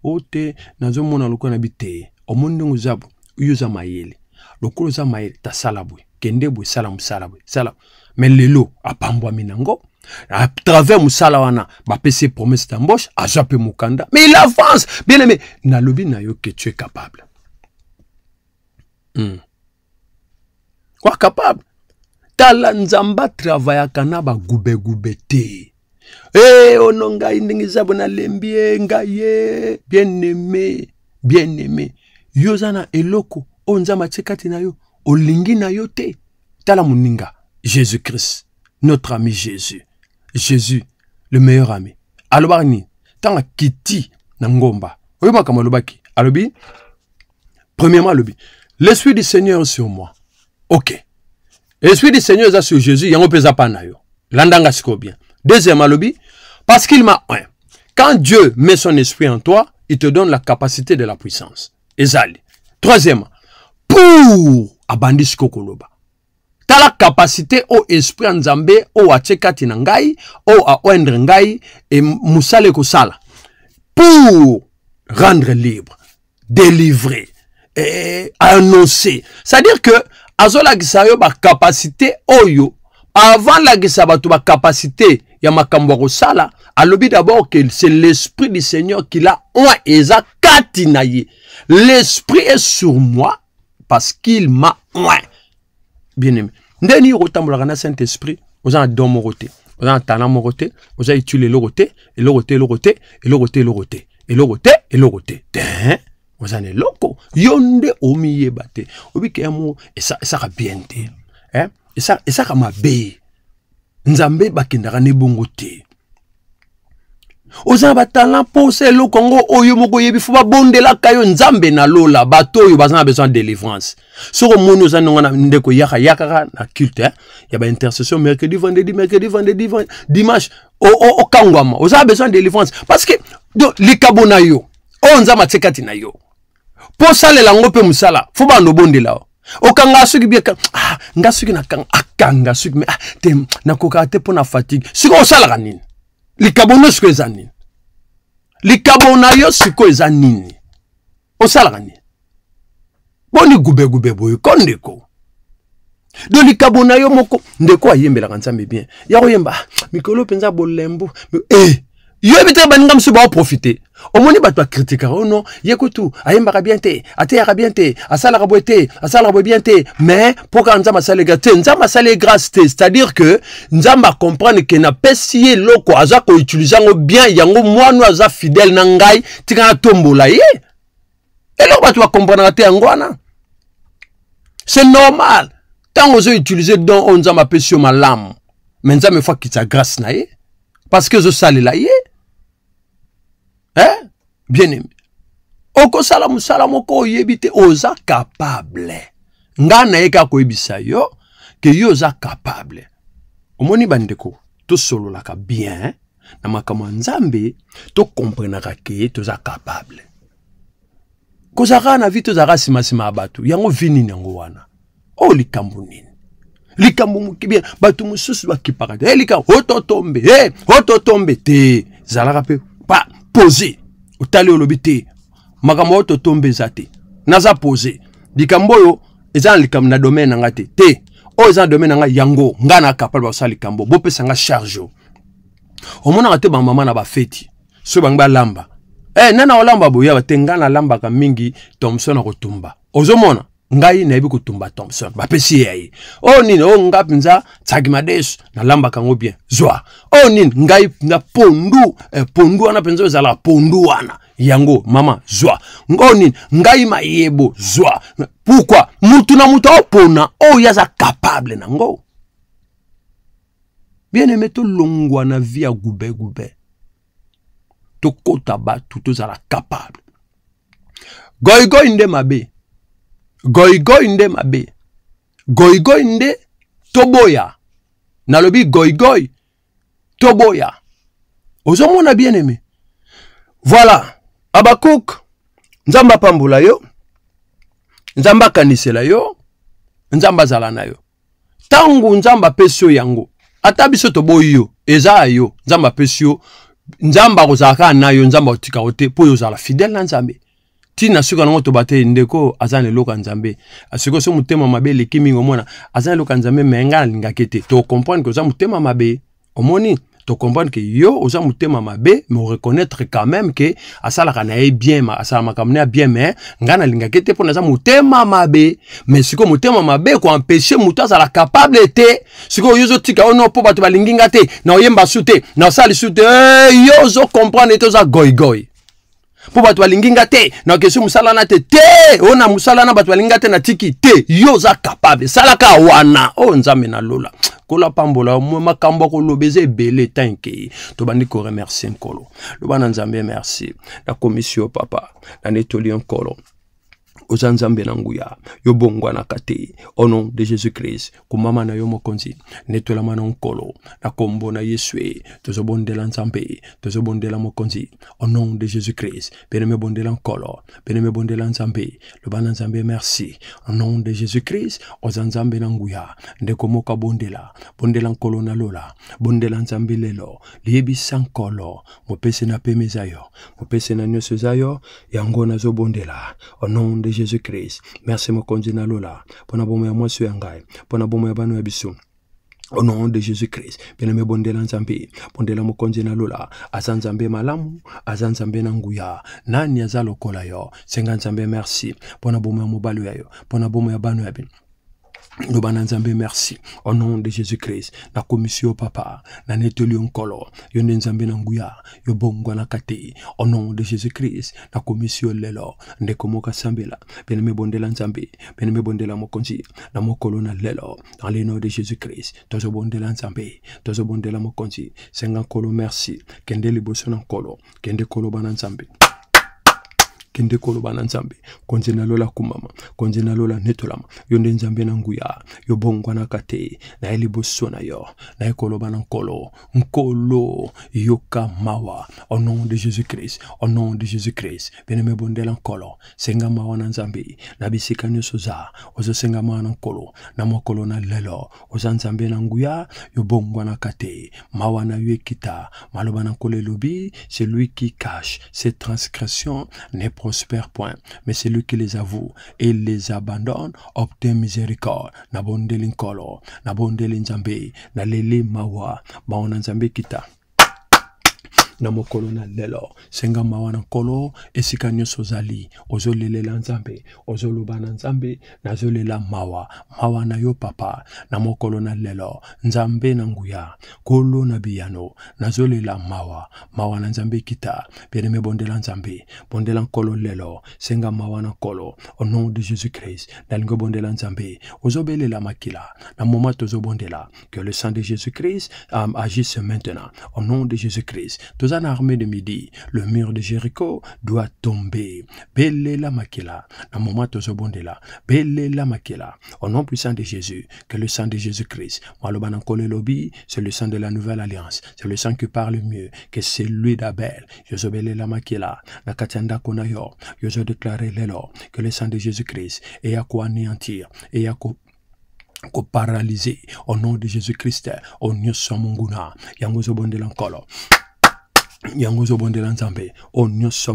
[SPEAKER 3] o te nazomona lokola nayebi te omoni ndenge oza boye oyo oza mayele lokola oza mayele tasala boye kende boye sala mosala boye sala me lelo apambwami nango à travers mosala wana bapesi promesse d'embauche azwa mpe mokanda mais il avance bien aimé nalobi na yo ke tu es capable mm. kwa capable tala nzamba atravayaka na gube te e eh, ononga oh ngai ndenge zabo nalembi ye bien aimé bien aimé. yo eloko onzama oh chekatina na yo olingi na yo te tala muninga, jésus christ notre ami jésus jésus le meilleur ami alobaka tanga kiti, na ngomba oyo makambo alobaki alobi premièrement alobi l'esprit du seigneur sur moi ok esprit du seigneur eza sur jésus il y a un yo landanga bien deuxième parce qu'il m'a un quand dieu met son esprit en toi il te donne la capacité de la puissance ezali troisièmement pour abandi sikoyo T'as la capacité au esprit en nzambe au atie Nangai, au ngai à pour rendre libre délivrer et annoncer c'est à dire que gisa yo bakapasité oyo Avant avanlakisa ba capacité, ya makambo ya kosala alobi d'abord que c'est l'esprit du seigneur qui l'a oin eza kati l'esprit est sur moi parce qu'il m'a bien aimé ndeni otambolaka na saint esprit oza na don moko oza na tana oza etule et te eloko lorote, eloko te lorote, te eloko oza na eloko yo nde omiyeba te obika yango esaka bien te eh? esaka mabe nzambe bakendaka nebongo te oza na batalan mposa eloko yango oyo moko oyebi fo babondelaka yo nzambe nalola bato oyo baza na besoin délivrance soki omoni oza nonga na ndeko yaka yakaka na culte eh? ya baintercession mercredi vendredi mercredi vendredi dimanche okangwama oza na besoin délivrance parce que likabo na yo oyo oh, nzambe atie kati na yo mpo osalela yango mpe mosala fo bando obondela o okanga soki bi ah, nga soki nakanga akanga ah, soki me ah, te nakokaka te mpo na fatigue sikoyo osalaka nini likabo no sikoyo eza nini likabo na yo sikoyo eza nini osalaka nini boni gubegube boye ko ndeko do likabo na yo moko ndeko ayembelaka nzambe bien ya koyemba ah, mikolo mpenza bolembu e eh, yoyebi te baninga mosusu baoprofite omoni bato bakritikaka o oh non ye kutu ayembaka bien te ateyaka bien te asalaka boye te asalaka boye bien te mais mpo kaka nzambe asali grâce te nzambe asali grâce te c'est-à-dire que nzambe acomprendre ke napesi ye eloko aza koutilize yango bien yango mwana aza fidèle na ngai tika natombola ye eloko bato bakomprenaka te yango wana c'est normal ntango ozoutilize don oyo oh nzambe apesi yo malamu me nzambe fo akitisa grâce na ye parce que ezosalela ye hein bien aimé okosala mosala moko oyebi te oza kapable ngai naye kaka koyebisa yo ke yo oza kapable omoni bandeko tosololaka bien na makambo ya nzambe tokomprenaka ke toza kapable kozalaka na vi tozalaka nsimansima ya bato yango vi nini yango wana oyo oh, likambo nini likambo moke bien bato mosusu bakipaka te e eh, likambo ototombe e ototombe te zalaka mpe pose otali olobi te makambo oyo totombe eza te naza pose likambo oyo eza na likambo na domaine na ngai te te oyo eza na domaine na ngai yango ngai na capable basala likambo bopesa ngai charge o omonaka te bamama na bafeti so bangi balamba e hey, nde na olamba boyaba te ngai nalambaka mingi tomso na kotumba ozomona ngai nayebi kotumba thompson bapesi ye ya ye oyo oh nini oyo oh nga mpenza tsaki madesu nalambaka yango bien zwa oyo oh nini ngai mpenza pondu eh, pondu wana mpenza ezalaka pondu wana yango mama zwa oyo nini ngai mayebo zwa pourkui mutu na mutu aopona oyo aza kapable nango bien aime tolongwa na vi ya gubegube tokɔta bato tozala kapable goigoi nde mabe goigoi nde mabe goigoi nde toboya nalobi goigoi toboya ozomona bien aimé voilà abakuk nzambe apambola yo nzambe akanisela yo nzambe azala na yo ntango nzambe apesi yo yango ata biso toboyi yo eza ya yo nzambe apesi yo nzambe akozala kaka na yo nzambe akotika yo te mpo oyo ozala fidele na nzambe ntina suka nango toba te ndeko aza na eloko ya nzambe asikoyo so motema mabe eleki mingi omona aza na eloko ya nzambe me ngai nalingaki ete tokomprendre ke oza motema mabe omoni tokomprendre ke yo oza motema mabe me oreconnaitre quand même ke asalaka na ye bien asala makambo na ya bien me ngai nalingaki te mpo na aza motema mabe me sikoyo motema mabe ekoempeshe moto azala capable te sikoyo yo ozotika oh ono mpo bato balingi nga te na oyemba su te na osali su te eh, yo ozokomprendre te oza goigoi mpo bato balingi nga te na okesi mosala na te te oyo na mosala na bato balingi nga te na tiki te yo oza kapable salaka wana oyo oh, nzambe nalola kola pambola makambo akoloba eza ebele ta nkei tobandi koremercie nkolo loba na nzambe merci nakomisi yo papa na netoli yo nkolo Ozanzambe Nanguya, nguya yo bongwa na ka au nom de jésus christ komama na yo mokonzi netolama na nkolo na kombo na yesu tozobondela nzambe tozobondela mokonzi au nom de jésus christ beneme bondela nkolo beneme bonde nzambe loba na nzambe merci au nom de jésus christ oza nzambe na nguya ndeko moko abondela bondela nkolo na lola bondela nzambe lelo liyebisa nkolo mopesi na pema eza yo mopesi na nyonso eza yo yango nazobondela au nom de jésus-christ merci mokonzi na lola mpona bomoi ya mwasi ya ngai mpona bomoi ya bana ya biso au nom de jésus-christ bien-aimé bondela nzambe bondela mokonzi na lola aza nzambe malamu aza nzambe na nguya nani aza lokola yo senga nzambe merci mpona bomo ya mobali ya yo mpona bomo ya bano ya bino loba na nzambe merci au nom de jésus christ na komisi yo papa na neteli yo nkolo yo nde nzambe na nguya yo bongwanaka te au nom de jésus christ na komisi yo lelo ndeko moko asambela bieneme bondela nzambe bieneme bondela mokonzi na mokolo na lelo dans le nom de jésus christ tozobondela nzambe tozobondela mokonzi senga nkolo merci kende liboso na nkolo kende koloba na nzambe kende koloba na nzambe konze nalola kumama konze nalola netolama yo nde nzambe na nguya yo bongwanaka te naye liboso na yo naye koloba na nkolo nkolo yoka mawa au nom de jésus christ au nom de jésus christ bien-aimé bondela nkolo senga mawa na nzambe na bisika nyonso oza ozosenga mawa na nkolo na mokolo na lelo oza nzambe na nguya yo bongwanaka te mawa na yo ekita maloba na nkolo elobi celui qui cache ses transgressions ne prospère point, mais c'est lui qui les avoue et les abandonne obtient miséricorde. Nabondelin kolo, nabondelin zambi, nalele mawa, baonanzambi kita. Namo mokolo lelo mawa na kolo esika nyonso ozali ozolelela nzambe ozoloba na nzambe nazolela mawa mawa na yo papa namo mokolo lelo nzambe na nguya kolo na mawa mawa na nzambe ekita Bondelan bondela nzambe bondela nkolo lelo senga mawa na au nom de jésus christ nalingi obondela nzambe ozobelela makila na moma tozobondela que le sang de jésus christ um, agisse maintenant au nom de jésus christ armée de midi, le mur de Jéricho doit tomber. Belela Makela, la moment la Belela Makela, au nom puissant de Jésus, que le sang de Jésus-Christ, Mwalobanakole lobby c'est le sang de la nouvelle alliance, c'est le sang qui parle mieux que celui d'Abel. Yozobelela Makela, la katenda Konayo, Yozo déclaré l'élo, que le sang de Jésus-Christ est à quoi anéantir, et à quoi paralyser paralysé au nom de Jésus-Christ on au nyosomunguna yango de nkolo yango Bonde nzambe o nyonso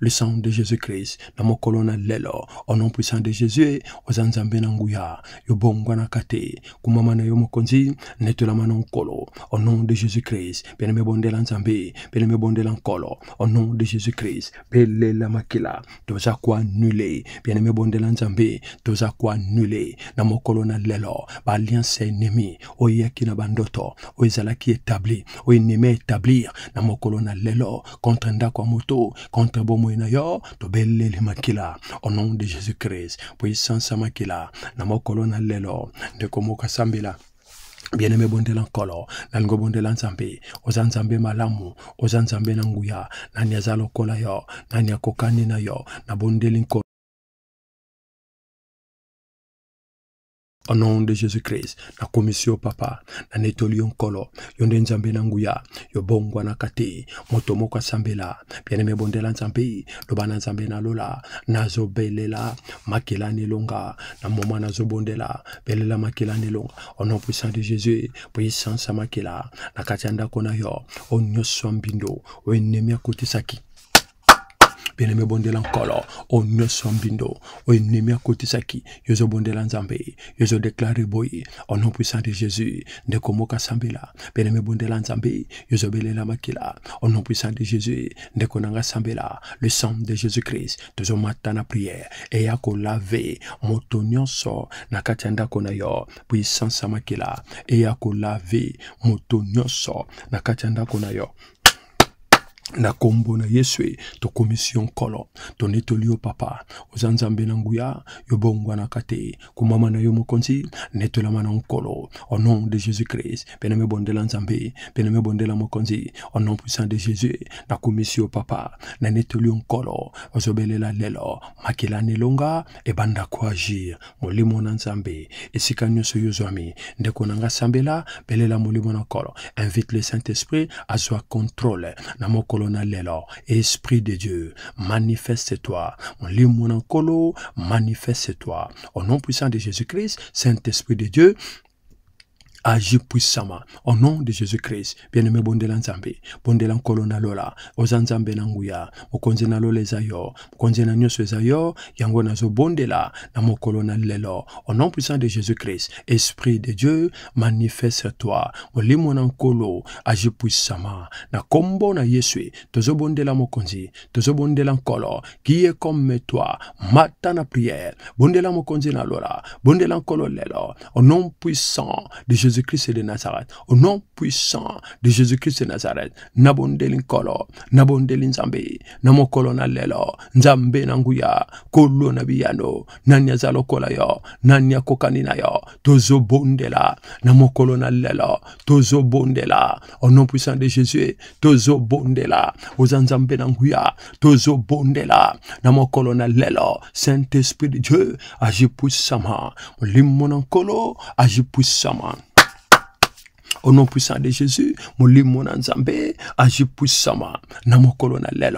[SPEAKER 3] le sang de jésus-christ na mokolo lelo o nom puissant de jésus Ozanzambe Nanguya, na nguya Kumamana kumama na yo au nom de jésus-christ pene mebondela nzambe pene bonde lancolo au nom de jésus-christ makila. toza nule. bien aimé bondela nzambe toza koannule na mokolo lelo baalliance ennemi oyo oyekina bandoto oyo tabli établi oyo mokolo na lelo contre ndako ya moto contre bomoi na yo tobeleli makila au nom de jésus christ puissance makila na mokolo na lelo ndeko moko asambela bien-aimé bondela nkolo nalingo bondela nzambe oza nzambe malamu oza nzambe na nguya nani aza lokola yo nani akokani na yo nabondeli nkolo au nom de jésus christ na komi si yo papa na netoli yo nkolo yo nde nzambe na nguya yo bongwanaka te moto moko asambela bien-aime ebondela nzambe loba na nzambe nalola nazobelela makila na elonga na moma nazobondela belela makila na elonga au nom puissant de jésus puissance ya makila na kati ya ndako na yo oyo nyonso ya mbindo oyo enemi akotisaki bien-aimé bondela nkolo onyonso mbindo à côté akotisaki yezo bonde nzambe yezo ozodeklare boi, au nom puissant de jésus ndeko moko asambela bien-aimé bondela nzambe yo ozobelela makila au nom puissant de jésus ndeko na nga le sang de jésus-christ tozomata na priere eya kolave moto nyonso na kati ya ndako na yo puissance ya makila eya kolave moto nyonso na nakatenda ya yo na nkombo na yesu e tokomisi yo nkolo tonetoli yo papa oza nzambe na nguya yo bongwanaka te komama na yo mokonzi netolama na nkolo au nom de jésus christ mpe na mibondela nzambe mpe na mibondela mokonzi au nom puissant de jésus nakomisi yo papa na netoli yo nkolo ozobelela lelo makila na elonga ebanda koagir molimo na nzambe esika nyonso yo zwami ndeko na nga sambela belela molimo na nkolo invite le saint esprit azwa contrôle na moko esprit de Dieu manifeste-toi on lit mon manifeste-toi au nom puissant de Jésus-Christ Saint-Esprit de Dieu agis puissamment au nom de jésus-christ bien-aimé bondela nzambe bondela nkolo na lo la oza nzambe na nguya mokonzi na lola eza yo mokonzi na nyonso eza yo yango nazobondela na mokolo na lelo au nom puissant de jésus-christ esprit de dieu manifeste-toi molimo na nkolo agis puissamment na kombo na yesu tozobondela mokonzi tozobondela nkolo qui est comme toi mata na priere bondela mokonzi na lola bondela nkolo lelo au nom puissant de jésus Jésus-Christ de Nazareth, au nom puissant de Jésus-Christ de Nazareth, nabondeli nkolo, nabondeli nzambe, namokolo na lelo, nzambe na nguya, kolo na biyano, nani aza lokola yo, nani akokani na yo, tozobondela, namokolo na lelo, tozobondela, au nom puissant de Jésus, tozobondela, oza nzambe na nguya, tozobondela, namokolo na lelo, Saint-Esprit de Dieu, agis puissamment, molimo na nkolo, agis puissamment. Au nom puissant de Jésus, mon Molimu Nzambe, agis puissamment namo na colonel.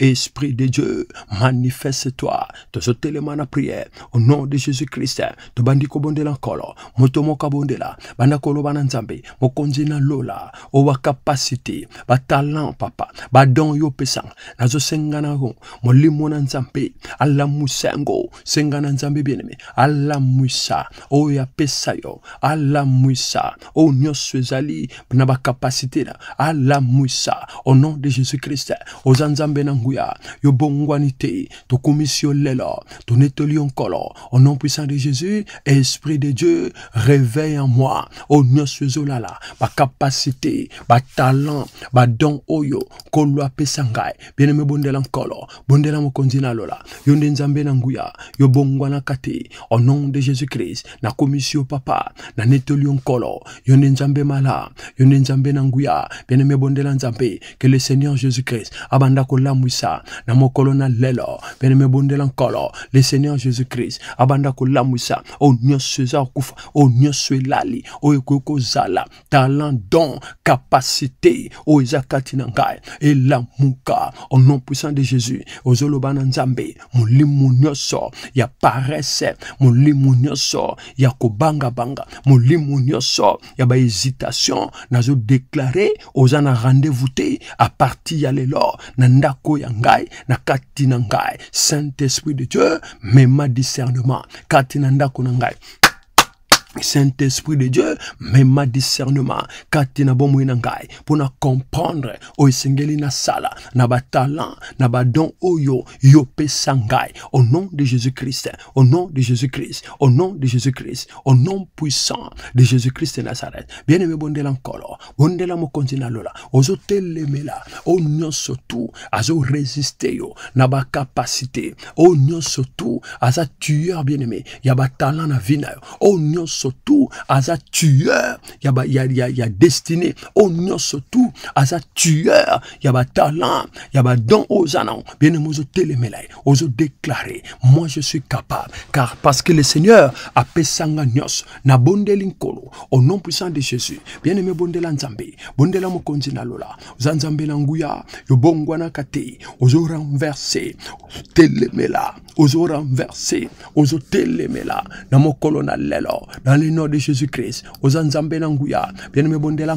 [SPEAKER 3] Esprit de Dieu, manifeste-toi. Te sauter les mains prière. Au nom de Jésus-Christ, te bandiko bondela encore. Motomo kabondela. Banda kolo nzambe. Mokonjina lola. Owa capacité. Ba talent, papa. Ba don yo na Nazo sengana go. na Nzambe. ala musengo. Sengana Nzambe bien-aimé. Alla musa. Oya pesayo. Alla musa. O nyosweza la capacité à la moussa au nom de jésus christ aux nzambe nanguya nguya yo commission te commission lelo au nom puissant de jésus esprit de dieu réveille en moi o capacité ma talent ma badon oyo kolo aimé bien bieneme bondela nkolo bondela mokonzi na lola yo nzambe nanguya yon yo au nom de jésus christ na commission papa na colo nkolo yo nzambe mala yonde nzambe na nguya bien nzambe que le seigneur jésus-christ abanda kolamwisa na mokolo na lelo bien mebondela nkolo le seigneur jésus-christ abanda kolamwisa O oh, nyonso eza kokufa o oh, nyonso elali O oh, ekoki kozala talent don capacité o eza kati na ngai elamuka au nom puissant de jésus ozoloba na nzambe molimo nyonso ya parese molimo nyoso, ya banga molimo nyonso ya bahezita invitation aux gens rendez-vous à à partir y aller na saint esprit de dieu ma discernement Saint-Esprit de Dieu, ma discernement, kati na bomoi na ngai, mpona comprendre na na talent, na talent, na don, oyo oh yo pe Sangai. au nom de Jésus-Christ, au nom de Jésus-Christ, au nom de Jésus-Christ, au nom puissant de Jésus-Christ de Nazareth. Bien-aimé bondela bon bondela mokonzi na lola, O au nyonso tu azoresiste yo na bakapasité oyo nyonso tu aza tueur bien-aimé ya talent na vina. na yo oyo surtout asa tueur ya ba ya ya ya destiné onyo surtout asa tueur ya talent ya don anons bien nous otelemela ozo déclarer moi je suis capable car parce que le Seigneur a pesanga nyos na bondeli l'incolo au nom puissant de Jésus bien aimé bondela nzambe bondela mo na lola zanzambe nzambe nguya yo bongwana kate ozo renverser telemela aux renversé. ozo aux telemela, dans mon lelo, dans le nom de Jésus-Christ, aux Nzambe nanguya, bien aimé bondela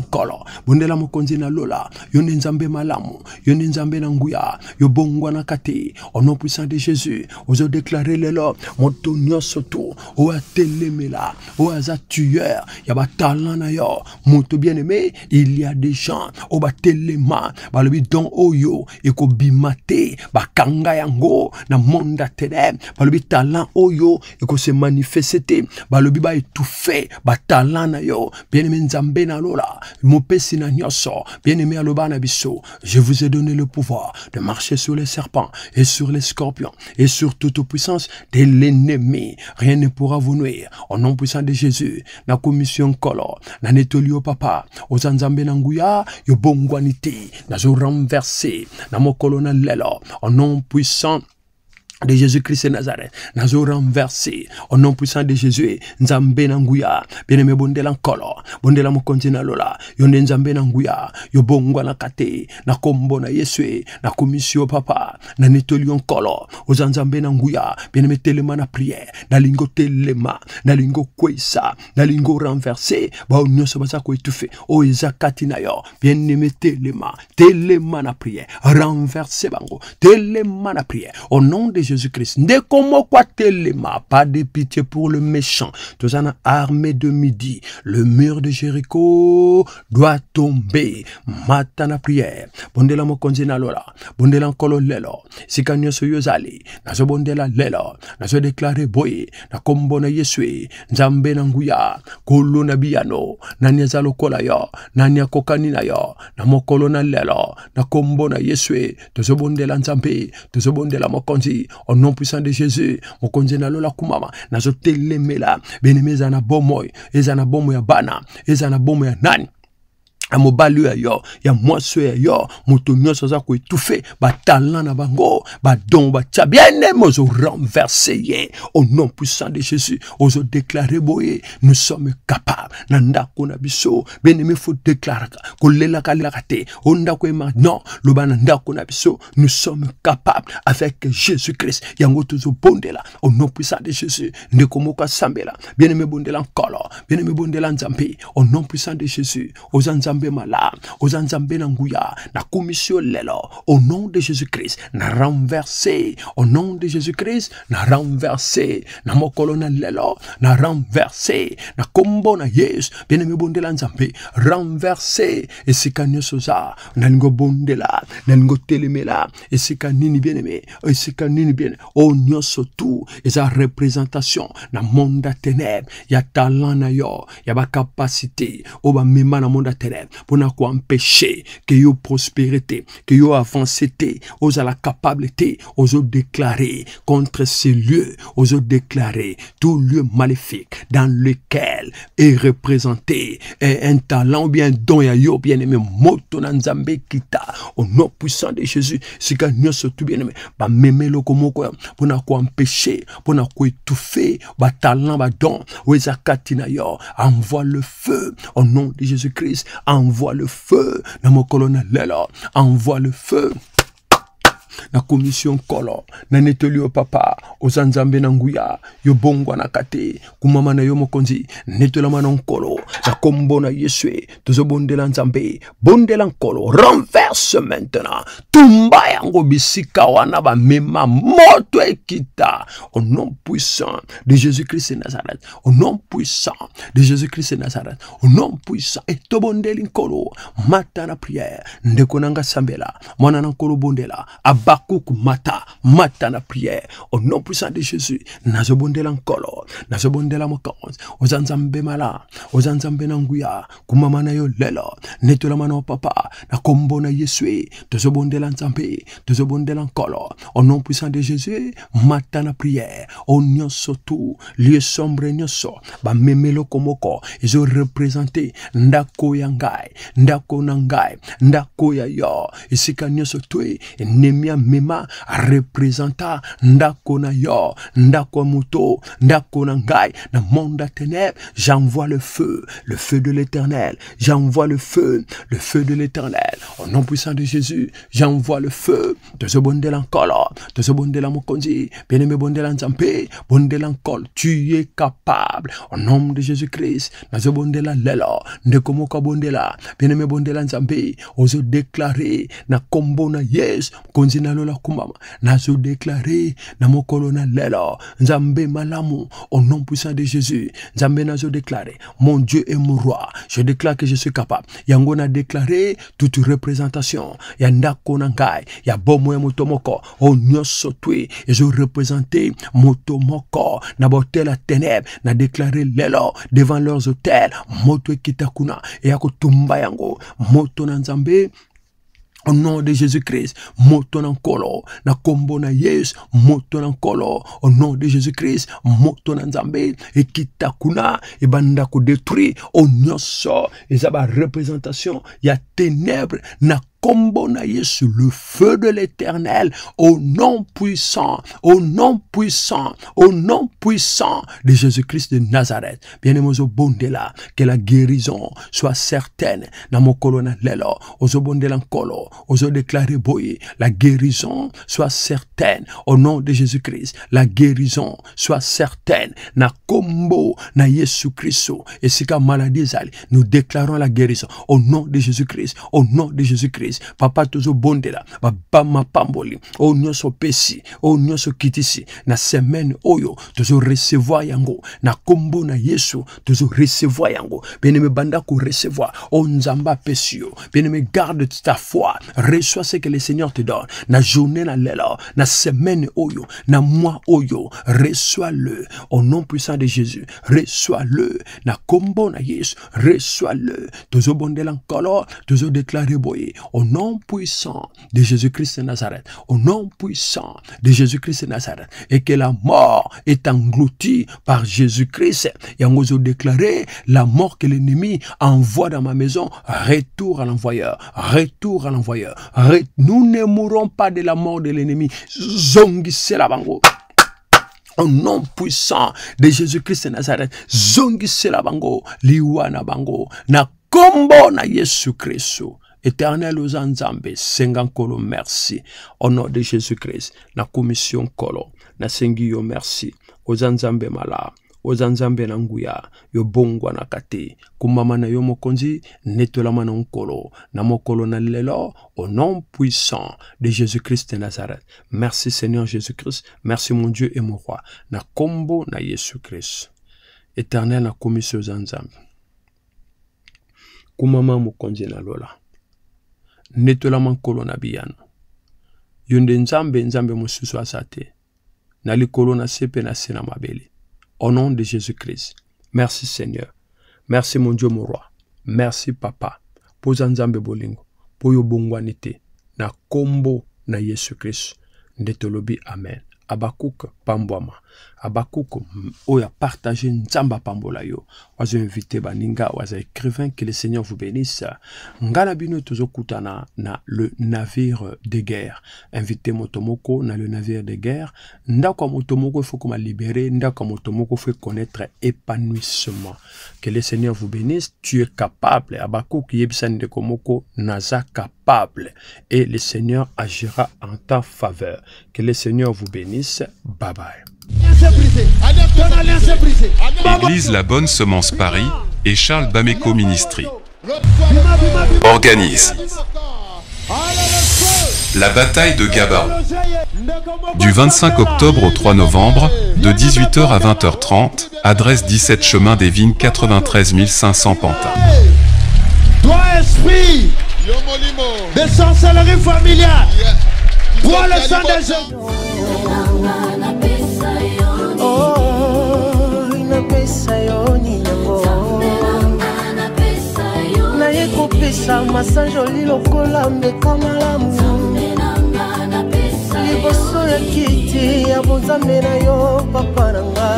[SPEAKER 3] lola, yon nzambe malamu, yon nzambe nanguya, yo bongwa na au nom puissant de Jésus, aux déclaré lelo, moto nyosoto, o Oa telemela, o tueur, yaba talent na yo, moto bien aimé, il y a des gens, Oba telema, oyo, eko bimate, ba yango, na monda te te balobi talent oyo oh se manifeste te balobi Ba talent na yo bien-aimé nzambe lola. mopesi na nyonso bien-aimé aloba na biso je vous ai donné le pouvoir de marcher sur les serpents et sur les scorpions et sur toute puissance des l'ennemi rien ne pourra vous nuire au nom puissant de jésus la commission color na netoli papa oza nzambe na nguya yobongwani te nazo renverse na mokolo na lelo au nom puissant de Jésus-Christ de Nazareth, nazo renversé au nom puissant de Jésus, nzambe bien bien-aimé bondela nkolo, bondela mokonzina lola, yonde nzambe na Yon yo bongwa na kate, na kombo na na komisio papa, na netoli Kolo, o nzambe nanguya, bien-aimé telema à prière, na lingo telema, na lingo kwesa, na renversé, ba nyonso baza ko étouffer, o kati na yo, bien-aimé telema, telema na prière, renversé bango, telema na prière, au nom de Jésus-Christ. Ndekomo kwa telema, pas de pitié pour le méchant. Tozana armée de midi, le mur de Jéricho doit tomber. Matana prière. Bondela mokonzina lola, bondela nkolo lelo, sika nyonso yozali, nazo bondela lelo, nazo déclarer boye, na kombona Yesue, nzambe na nguya, kolo na biyano, nani aza lokola yo, nani akokani na yo, na mokolo na lelo, na kombo na Yesue, tozobondela nzambe, tozobondela mokonzi, au nom puissant de jésus mokonzi na lola kumama nazotelemela benemi eza na bomoi eza na bomoi ya bana eza na bomoi ya nani ya mobali oyo ayo ya mwasi oyo ayo moto nyonso aza koetufe batalan na bango badon batia bien-aime ozorenverse ye au nom puissant de jésus ozodeklare boye nous sommes capables na ndako na biso bien-aime fo deklaraka kolelaka la te On ndako ema non loba na ndako biso nous sommes capables avec jésus christ yango bondela, au nom puissant de jésus ndeko moko asambela bien-aime bondela colo, bien-aime bondela nzambe au nom puissant de jésus oza nzambe mala oza nzambe na nguya nakómi sio lelo au nom de jésus christ na renverse au nom de jésus christ na renverse na mokolo na lelo na renverse na kombo na yesu bienemi bondela nzambe renverse esika nyonso oza nalingi obondela nalingi otelemela esika nini bieneme esika nini biene o nyonso tu eza représentation na monde ya ténèbre ya talent na yo ya bakapasité oyo bamema na monde ya ténèbre pour nous que yo que yo ke yo à la capacité aux te déclarer contre ces lieux aux lieu déclarer tout lieu maléfique dans lequel est représenté un talent ou bien don ya yo bien aimé moto na nzambe au nom puissant de jésus sika bah, nous tout bien aimé bamema eloko moko pour pour étouffer, koetufe bah, talent, badon don, eza kati na yo envoie le feu au nom de jésus christ envoie le feu. Namokolona colonel. envoie le feu na commission colo na neteli papa ozanzambe na nguya yobongwanaka te kumama na yo mokonzi netolama na nkolo na kombo na yesu tozobondela nzambe bondela nkolo renverse maintenant tumba yango bisika wana bamema moto ekita au nom puissant de jésus-christ de nazareth au nom puissant de jésus-christ de nazareth au nom puissant et tobondeli nkolo mata na priere prière na sambela mwana na nkolo bondela Parcouk Mata, Mata na prière, au nom puissant de Jésus, nazobondela nkolo, nazobondela mokonzi, ozanzambe mala, ozanzambe nanguya, Kumamana kumama na yo lelo, lamano papa, na kombo na Yesu, tozobondela nzambe, tozobondela nkolo, au nom puissant de Jésus, Mata na prière, au nyonso lieu sombre nyonso, ba memelo komoko, zo représenter ndako Yangai, ndako Nangai, ndako ya yo, Isika nemia mema représenta ndako na yo ndako moto ndako na ngai na j'envoie le feu le feu de l'éternel j'envoie le feu le feu de l'éternel au nom puissant de Jésus j'envoie le feu ce bonde la mokonzi bien-aimé bondela nzambe bondela colo tu es capable au nom de Jésus-Christ na la lelo ndeko ka la. bien-aimé bondela ose déclaré na kombo na konzi na linalolakumama déclaré, na mokolo na lelo nzambe malamu au nom puissant de jésus nzambe déclaré, mon dieu est mon roi je déclare que je suis capable yango déclaré toute représentation ya ndako na ya bomo ya moto moko Onyo nyonso motomoko ezorepresente moto moko na déclaré n'a lelo devant leurs hôtels moto kitakuna. kuna ya kotumba yango moto na nzambe au nom de Jésus-Christ, kolo, na kombo na en kolo, Au nom de Jésus-Christ, motonanzambe, et kuna, ebanda ben, ko détruit, au et eza ba représentation, ya ténèbres, na le feu de l'éternel, au nom puissant, au nom puissant, au nom puissant de Jésus-Christ de Nazareth. Bien-aimé, là que la guérison soit certaine dans mon aux aux déclaré boy la guérison soit certaine au nom de Jésus-Christ, la guérison soit certaine, na combo na Yesu christ et si maladie nous déclarons la guérison au nom de Jésus-Christ, au nom de Jésus-Christ yesu papa tozobondela babama pamboli oyo oh, nyonso opesi oyo oh, nyonso kitisi na semaine oyo recevoir yango na combo na yesu recevoir yango bien-aimé banda recevoir. recevoir, oh, on nzamba pesio bien-aimé garde ta foi reçois ce que le seigneur te donne na journée na lelo na semaine oyo na moi oyo reçois-le au nom puissant de jésus reçois-le na kombo na yesu reçois-le toujours colo, toujours déclaré boye au nom puissant de Jésus-Christ de Nazareth, au nom puissant de Jésus-Christ de Nazareth, et que la mort est engloutie par Jésus-Christ. Et en déclarer la mort que l'ennemi envoie dans ma maison, retour à l'envoyeur, retour à l'envoyeur. Nous ne mourrons pas de la mort de l'ennemi. Zongi, bango au nom puissant de Jésus-Christ de Nazareth. la bango, liwana bango, na kombo na Jésus Éternel aux Anzambes, Kolo, merci. Au nom de Jésus-Christ, na commission kolo, na sengiyo merci. Aux mala, Ozanzambe nanguya. yo bongwanaka kumama na yo netolama na na mokolo na lelo au nom puissant de jésus-christ de nazareth merci seigneur jésus-christ merci mon dieu et mon roi na kombo na jésus christ éternel na Commission Ozanzam. kumama mokonzi na lola netolama nkolo na biyano yo nde nzambe nzambe mosusu aza te na likolo na se mpe na se na mabele au nom de jésus-christ merci seigneur merci mon dieu moroi merci papa mpo oza nzambe bolingo mpo oyo obongwani te na nkombo na yesu kristu nde tolobi amen abakuke pambwama abakoko oyo apartage nzambe apambola yo wazo invite baninga waza écrivain que le seigneur vous bénisse ngai na bino tozokutana na le navire de guerre invite motomoko na le navire de guerre ndako motomoko moto moko ifo libérer. libere ndako motomoko moto moko connaître épanouissement que le seigneur vous bénisse tu es capable abakoko yebisa ndeko moko naza capable et le seigneur agira en ta faveur que le seigneur vous bénisse bye bye
[SPEAKER 1] Église La Bonne Semence Paris et Charles bameco Ministry
[SPEAKER 2] organise
[SPEAKER 1] la bataille de Gabarou du 25 octobre au 3 novembre, de 18h à 20h30, adresse 17 chemin des Vignes 93
[SPEAKER 3] 500 Pantin. Toi esprit de sorcellerie bois le sang des gens.
[SPEAKER 2] napesa masanjoli lokola mbeka malamu liboso ya kiti ya bonzambe na yo papa na nga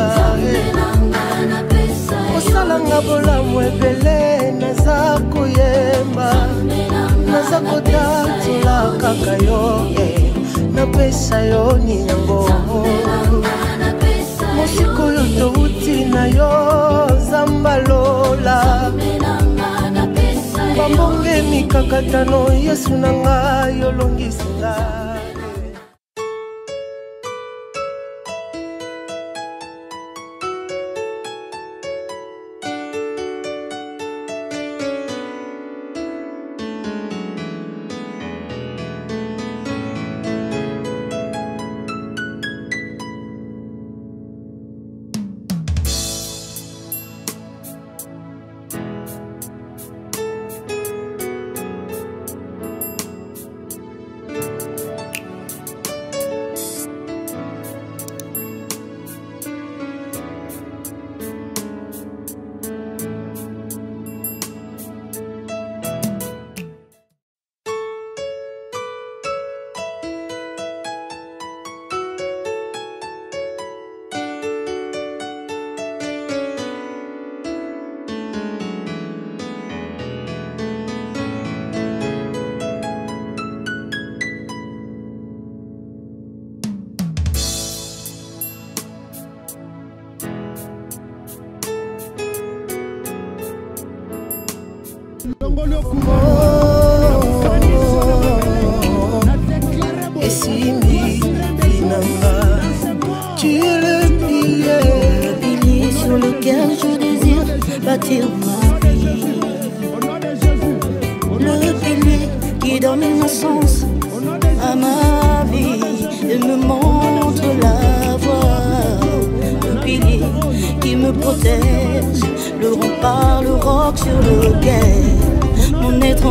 [SPEAKER 2] kosalanga bolamu ebele naza koyemba naza kotatula kaka yo napesa yo ninyango mosikoyo touti na yo zambalola bambongeni kakatano yesu na ngai olongisinga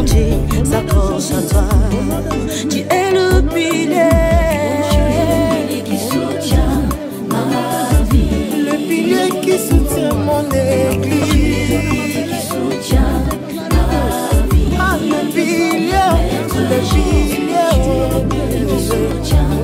[SPEAKER 1] entier s'accroche à toi.
[SPEAKER 2] Tu es le pilier qui soutient ma vie. Le pilier qui soutient mon église. Qui soutient ma vie. Ah, le pilier, le pilier qui soutient.